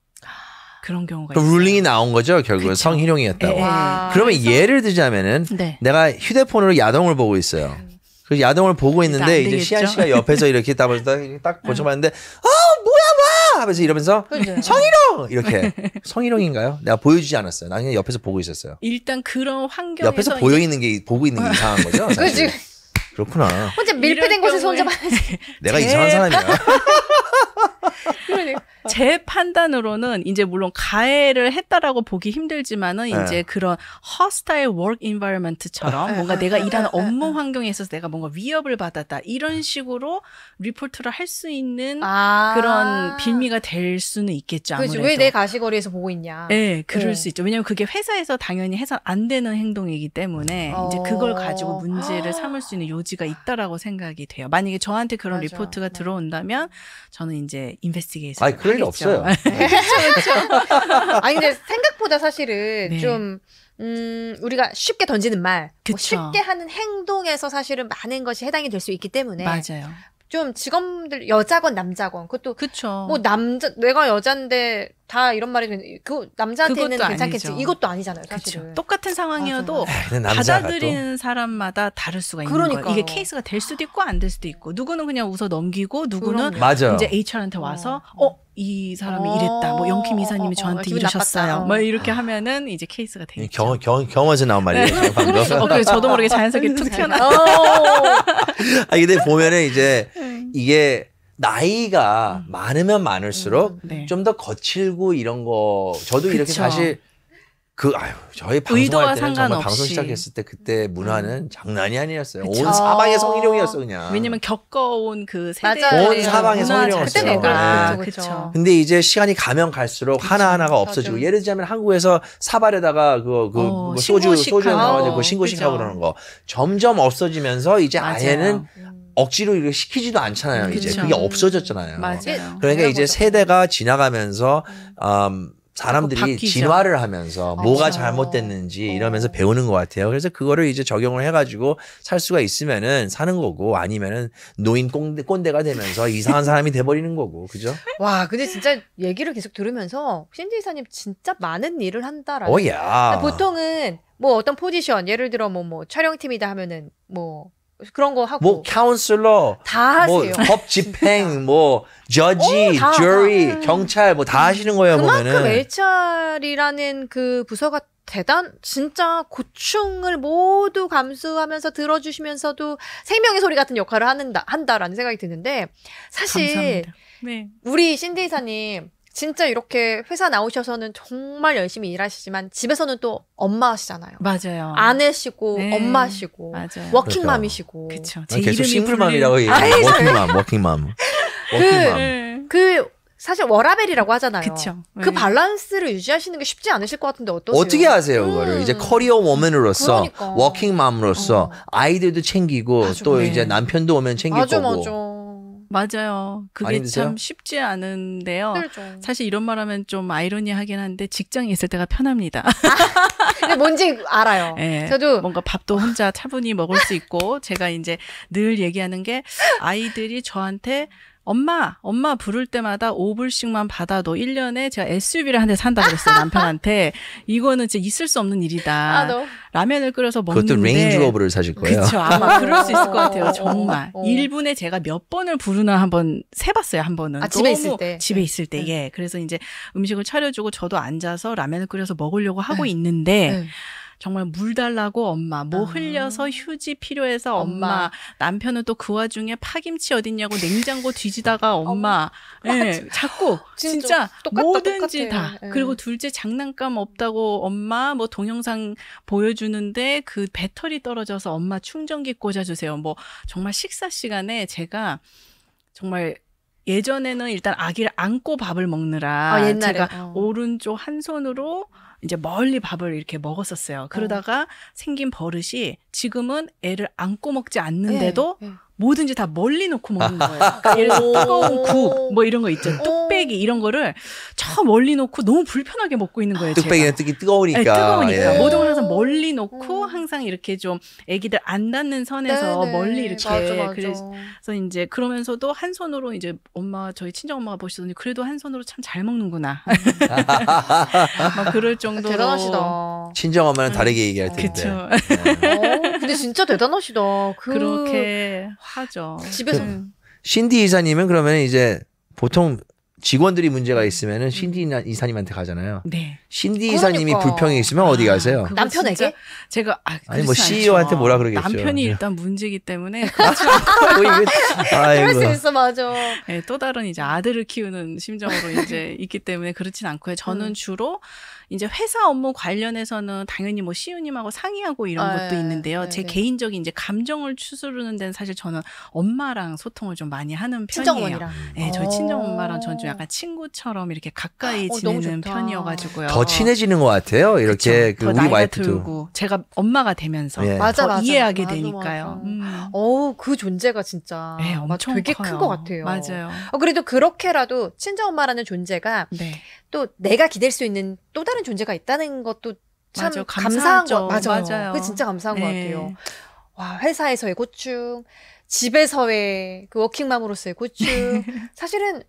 그런 경우가 그 룰링이 나온 거죠 결국은 그쵸. 성희롱이었다고. 예, 예. 와, 그러면 그래서? 예를 들자면은 네. 내가 휴대폰으로 야동을 보고 있어요. 음. 그 야동을 보고 있는데 이제 시안 씨가 옆에서 이렇게 딱, 딱, 딱 보셔봤는데 아 뭐야 하면서 이러면서 그죠. 성희롱 이렇게 성희롱인가요? 내가 보여주지 않았어요. 나는 그냥 옆에서 보고 있었어요. 일단 그런 환경에서 옆에서 보여 있는 게 보고 있는 게 이상한 거죠. 사실. 그렇구나. 혼자 밀폐된 곳에서 혼자 경우에- 봤는데 내가 이상한 네. 사람이야. 그러니까. 제 판단으로는 이제 물론 가해를 했다라고 보기 힘들지만은 네. 이제 그런 hostile work environment처럼 네. 뭔가 내가 네. 일하는 업무 환경에 있어서 내가 뭔가 위협을 받았다 이런 식으로 리포트를 할 수 있는 아 그런 빌미가 될 수는 있겠죠. 아무래도 왜내 가시거리에서 보고 있냐? 네, 그럴 네. 수 있죠. 왜냐하면 그게 회사에서 당연히 해서안 되는 행동이기 때문에 어 이제 그걸 어. 가지고 문제를 삼을 수 있는 요지가 있다라고 생각이 돼요. 만약에 저한테 그런 맞아. 리포트가 들어온다면 저는 이제 인베스티게이션. 아, 그럴 일 없어요. 그렇죠, 그렇죠. 아니 근데 생각보다 사실은 네. 좀 음, 우리가 쉽게 던지는 말, 뭐 쉽게 하는 행동에서 사실은 많은 것이 해당이 될 수 있기 때문에 맞아요. 좀 직원들 여자건 남자건 그것도 그쵸. 뭐 남자 내가 여잔데 다 이런 말이 그 남자한테는 괜찮겠지 아니죠. 이것도 아니잖아요 그렇죠. 사실은 그쵸. 똑같은 상황이어도 아, 받아들이는 사람마다 다를 수가 있는 그러니까요. 거예요 이게 케이스가 될 수도 있고 안 될 수도 있고 누구는 그냥 웃어 넘기고 누구는 맞아. 이제 H한테 와서 어, 어. 이 사람이 어 이랬다. 뭐 어. 영킴 이사님이 어, 어, 저한테 이러셨어요. 뭐 이렇게 하면은 이제 케이스가 되겠죠. 경, 경, 경험에서 나온 말이에요. 네. 방금. 어, 그래 저도 모르게 자연스럽게 툭 튀어나. 아 근데 보면은 이제 네. 이게 나이가 음. 많으면 많을수록 음, 네. 좀더 거칠고 이런 거 저도 그쵸. 이렇게 사실 그 아유 저희 방송할 때는 정말 방송 시작했을 때 그때 문화는 음. 장난이 아니었어요. 그쵸. 온사방에 성희롱이었어 그냥. 왜냐면 겪어온 그 세대 온사방에 성희롱이었어요. 네. 아, 그렇죠. 근데 이제 시간이 가면 갈수록 그쵸. 하나하나가 없어지고 맞아. 예를 들자면 한국에서 사발에다가 그거 그 어, 그 소주 소주 에넣어가지고 신고식하고 그러는 거 점점 없어지면서 이제 맞아요. 아예는 억지로 이렇게 시키지도 않잖아요. 음, 그쵸. 이제 그게 없어졌잖아요. 음, 맞아요. 예, 그러니까 이제 세대가 지나가면서 음, 사람들이 진화를 하면서 맞아. 뭐가 잘못됐는지 어. 이러면서 배우는 것 같아요. 그래서 그거를 이제 적용을 해가지고 살 수가 있으면은 사는 거고 아니면은 노인 꼰대, 꼰대가 되면서 이상한 사람이 돼버리는 거고 그죠? 와 근데 진짜 얘기를 계속 들으면서 신지 이사님 진짜 많은 일을 한다라는. 오야. 어, 보통은 뭐 어떤 포지션 예를 들어 뭐뭐 뭐 촬영팀이다 하면은 뭐 그런 거 하고 뭐 카운슬러 다 뭐 하세요. 뭐법 집행 뭐 저지, 주리, 어, 음. 경찰 뭐 다 하시는 거예요, 그만큼 보면은. HR이라는 그 부서가 대단 진짜 고충을 모두 감수하면서 들어주시면서도 생명의 소리 같은 역할을 하는다 한다라는 생각이 드는데 사실 네. 우리 신대사님 진짜 이렇게 회사 나오셔서는 정말 열심히 일하시지만 집에서는 또 엄마시잖아요. 맞아요. 아내시고 네. 엄마시고 맞아요. 워킹맘이시고. 그렇죠. 제 계속 싱플맘이라고 얘기해요. 워킹맘, 워킹맘. 워킹맘. 그, 네. 그 사실 워라벨이라고 하잖아요. 그쵸. 그 네. 밸런스를 유지하시는 게 쉽지 않으실 것 같은데 어떠세요? 어떻게 하세요, 그거를? 음. 이제 커리어 워먼으로서, 그러니까. 워킹맘으로서 어. 아이들도 챙기고 맞아, 또 네. 이제 남편도 오면 챙길 맞아, 거고. 맞아. 맞아요. 그게 참 쉽지 않은데요. 힘들죠. 사실 이런 말하면 좀 아이러니하긴 한데 직장에 있을 때가 편합니다. 아, 근데 뭔지 알아요. 네, 저도 뭔가 밥도 혼자 차분히 먹을 수 있고 제가 이제 늘 얘기하는 게 아이들이 저한테 엄마, 엄마 부를 때마다 5불씩만 받아도 1년에 제가 SUV를 한 대 산다 그랬어요, 남편한테. 이거는 진짜 있을 수 없는 일이다. 아, 너... 라면을 끓여서 먹는데. 그것도 레인지로버를 사실 거예요. 그렇죠. 아마 그럴 수 있을 것 같아요, 어. 정말. 1분에 어. 제가 몇 번을 부르나 한번 세봤어요, 한 번은. 아, 집에 있을 때. 집에 있을 네. 때, 네. 예. 그래서 이제 음식을 차려주고 저도 앉아서 라면을 끓여서 먹으려고 네. 하고 네. 있는데, 네. 정말 물 달라고 엄마, 뭐 아. 흘려서 휴지 필요해서 엄마, 엄마. 남편은 또 그 와중에 파김치 어딨냐고 냉장고 뒤지다가 엄마, 예, 네, 자꾸 진짜, 진짜 똑같다, 뭐든지 똑같아. 다. 네. 그리고 둘째 장난감 없다고 엄마 뭐 동영상 보여주는데 그 배터리 떨어져서 엄마 충전기 꽂아주세요. 뭐 정말 식사 시간에 제가 정말 예전에는 일단 아기를 안고 밥을 먹느라 아, 제가 어. 오른쪽 한 손으로 이제 멀리 밥을 이렇게 먹었었어요. 어. 그러다가 어. 생긴 버릇이 지금은 애를 안고 먹지 않는데도 예, 예. 뭐든지 다 멀리 놓고 먹는 거예요. 그러니까 예를 들어 뜨거운 국 뭐 이런 거 있죠. 뚝 뚝배기 이런 거를 저 멀리 놓고 너무 불편하게 먹고 있는 거예요. 뚝배기는 뜨기 뜨거우니까. 네, 뜨거우니까 예. 모든 걸 항상 멀리 놓고 음. 항상 이렇게 좀 아기들 안 닿는 선에서 네네. 네. 멀리 이렇게 맞아, 맞아. 그래서 이제 그러면서도 한 손으로 이제 엄마 저희 친정 엄마가 보시더니 그래도 한 손으로 참 잘 먹는구나. 음. 막 그럴 정도로 대단하시다. 친정 엄마는 다르게 음, 얘기할 텐데. 그렇죠. 어, 근데 진짜 대단하시다. 그... 렇게 하죠. 집에서 그 신디 이사님은 그러면 이제 보통 직원들이 문제가 음. 있으면은 신디 음. 이사님한테 가잖아요. 네. 신디 이사님이 그러니까. 불평이 있으면 어디 아, 가세요? 아, 남편에게? 제가 아, 니뭐 CEO한테 뭐라 그러겠죠. 남편이 네. 일단 문제기 때문에 아, 뭐 그럴 수 있어 맞아. 네, 또 다른 이제 아들을 키우는 심정으로 이제 있기 때문에 그렇진 않고요. 저는 음. 주로 이제 회사 업무 관련해서는 당연히 뭐 시우님하고 상의하고 이런 아, 것도 예, 있는데요. 예, 제 예. 개인적인 이제 감정을 추스르는 데는 사실 저는 엄마랑 소통을 좀 많이 하는 편이에요. 네, 저희 어. 친정 엄마랑 저는 좀 약간 친구처럼 이렇게 가까이 어, 지내는 편이어가지고요. 더 친해지는 것 같아요. 이렇게 그 우리 와이프도 제가 엄마가 되면서 예. 맞아, 맞아, 이해하게 맞아, 되니까요. 음. 어우 그 존재가 진짜 네, 엄청 되게 큰 것 같아요. 맞아요. 어, 그래도 그렇게라도 친정 엄마라는 존재가 네. 또 내가 기댈 수 있는 또 다른 해주는 존재가 있다는 것도 참 맞아, 감사한 거 맞아요. 맞아요. 그게 진짜 감사한 네. 것 같아요. 와 회사에서의 고충, 집에서의 그 워킹맘으로서의 고충. 사실은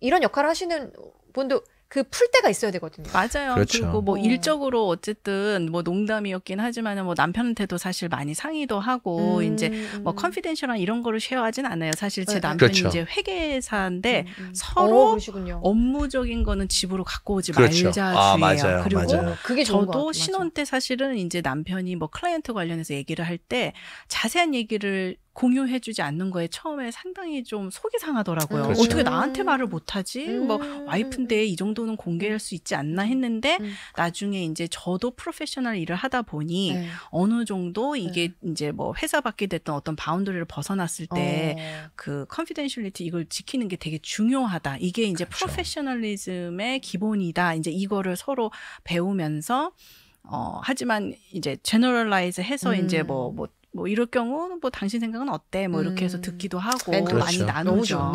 이런 역할을 하시는 분도 그풀 때가 있어야 되거든요. 맞아요. 그렇죠. 그리고뭐 어. 일적으로 어쨌든 뭐 농담이었긴 하지만 은뭐 남편한테도 사실 많이 상의도 하고 음. 이제 뭐 컨피덴셜한 이런 거를 쉐어하진 않아요. 사실 제 네, 네. 남편이 그렇죠. 이제 회계사인데 음. 음. 서로 어, 업무적인 거는 집으로 갖고 오지 그렇죠. 말자 아, 주의예요. 아, 맞아요. 그리고 맞아요. 그게 저도 신혼 때 사실은 이제 남편이 뭐 클라이언트 관련해서 얘기를 할 때 자세한 얘기를 공유해주지 않는 거에 처음에 상당히 좀 속이 상하더라고요. 그 어떻게 나한테 음. 말을 못하지? 뭐 음. 뭐 와이프인데 이 정도는 공개할 수 있지 않나 했는데 음. 나중에 이제 저도 프로페셔널 일을 하다 보니 네. 어느 정도 네. 이게 네. 이제 뭐 회사 밖에 됐던 어떤 바운더리를 벗어났을 때그 어. 컨피덴셜리티 그 이걸 지키는 게 되게 중요하다. 이게 이제 그렇죠. 프로페셔널리즘의 기본이다. 이제 이거를 서로 배우면서 어, 하지만 이제 제너럴라이즈 해서 음. 이제 뭐, 음. 뭐, 뭐 이럴 경우 뭐 당신 생각은 어때? 뭐 이렇게 해서 음. 듣기도 하고 음. 그렇죠. 많이 나누죠.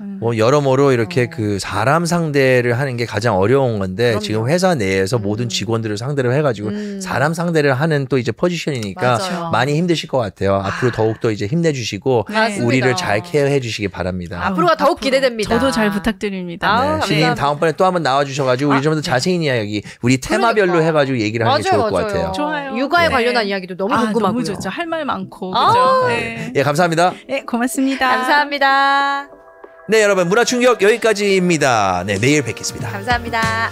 음. 뭐 여러모로 이렇게 어. 그 사람 상대를 하는 게 가장 어려운 건데 그럼요. 지금 회사 내에서 음. 모든 직원들을 상대로 해가지고 음. 사람 상대를 하는 또 이제 포지션이니까 맞아요. 많이 힘드실 것 같아요. 아. 앞으로 더욱 더 이제 힘내주시고 네. 맞 우리를 잘 케어해 주시기 바랍니다. 아, 앞으로가 더욱 앞으로. 기대됩니다. 저도 잘 부탁드립니다. 아, 네. 시님 다음번에 또 한번 나와주셔가지고 우리 아, 좀더 네. 자세히 이야기 우리 테마별로 그러니까. 해가지고 얘기를 하는 게 좋을 맞아요. 것 같아요. 좋아요. 육아에 네. 관련한 이야기도 너무 아, 궁금하고요. 너무 좋죠. 할말 정말 많고. 아, 그죠? 네. 네. 예, 감사합니다. 네, 고맙습니다. 감사합니다. 네, 여러분 문화 충격 여기까지입니다. 네, 내일 뵙겠습니다. 감사합니다.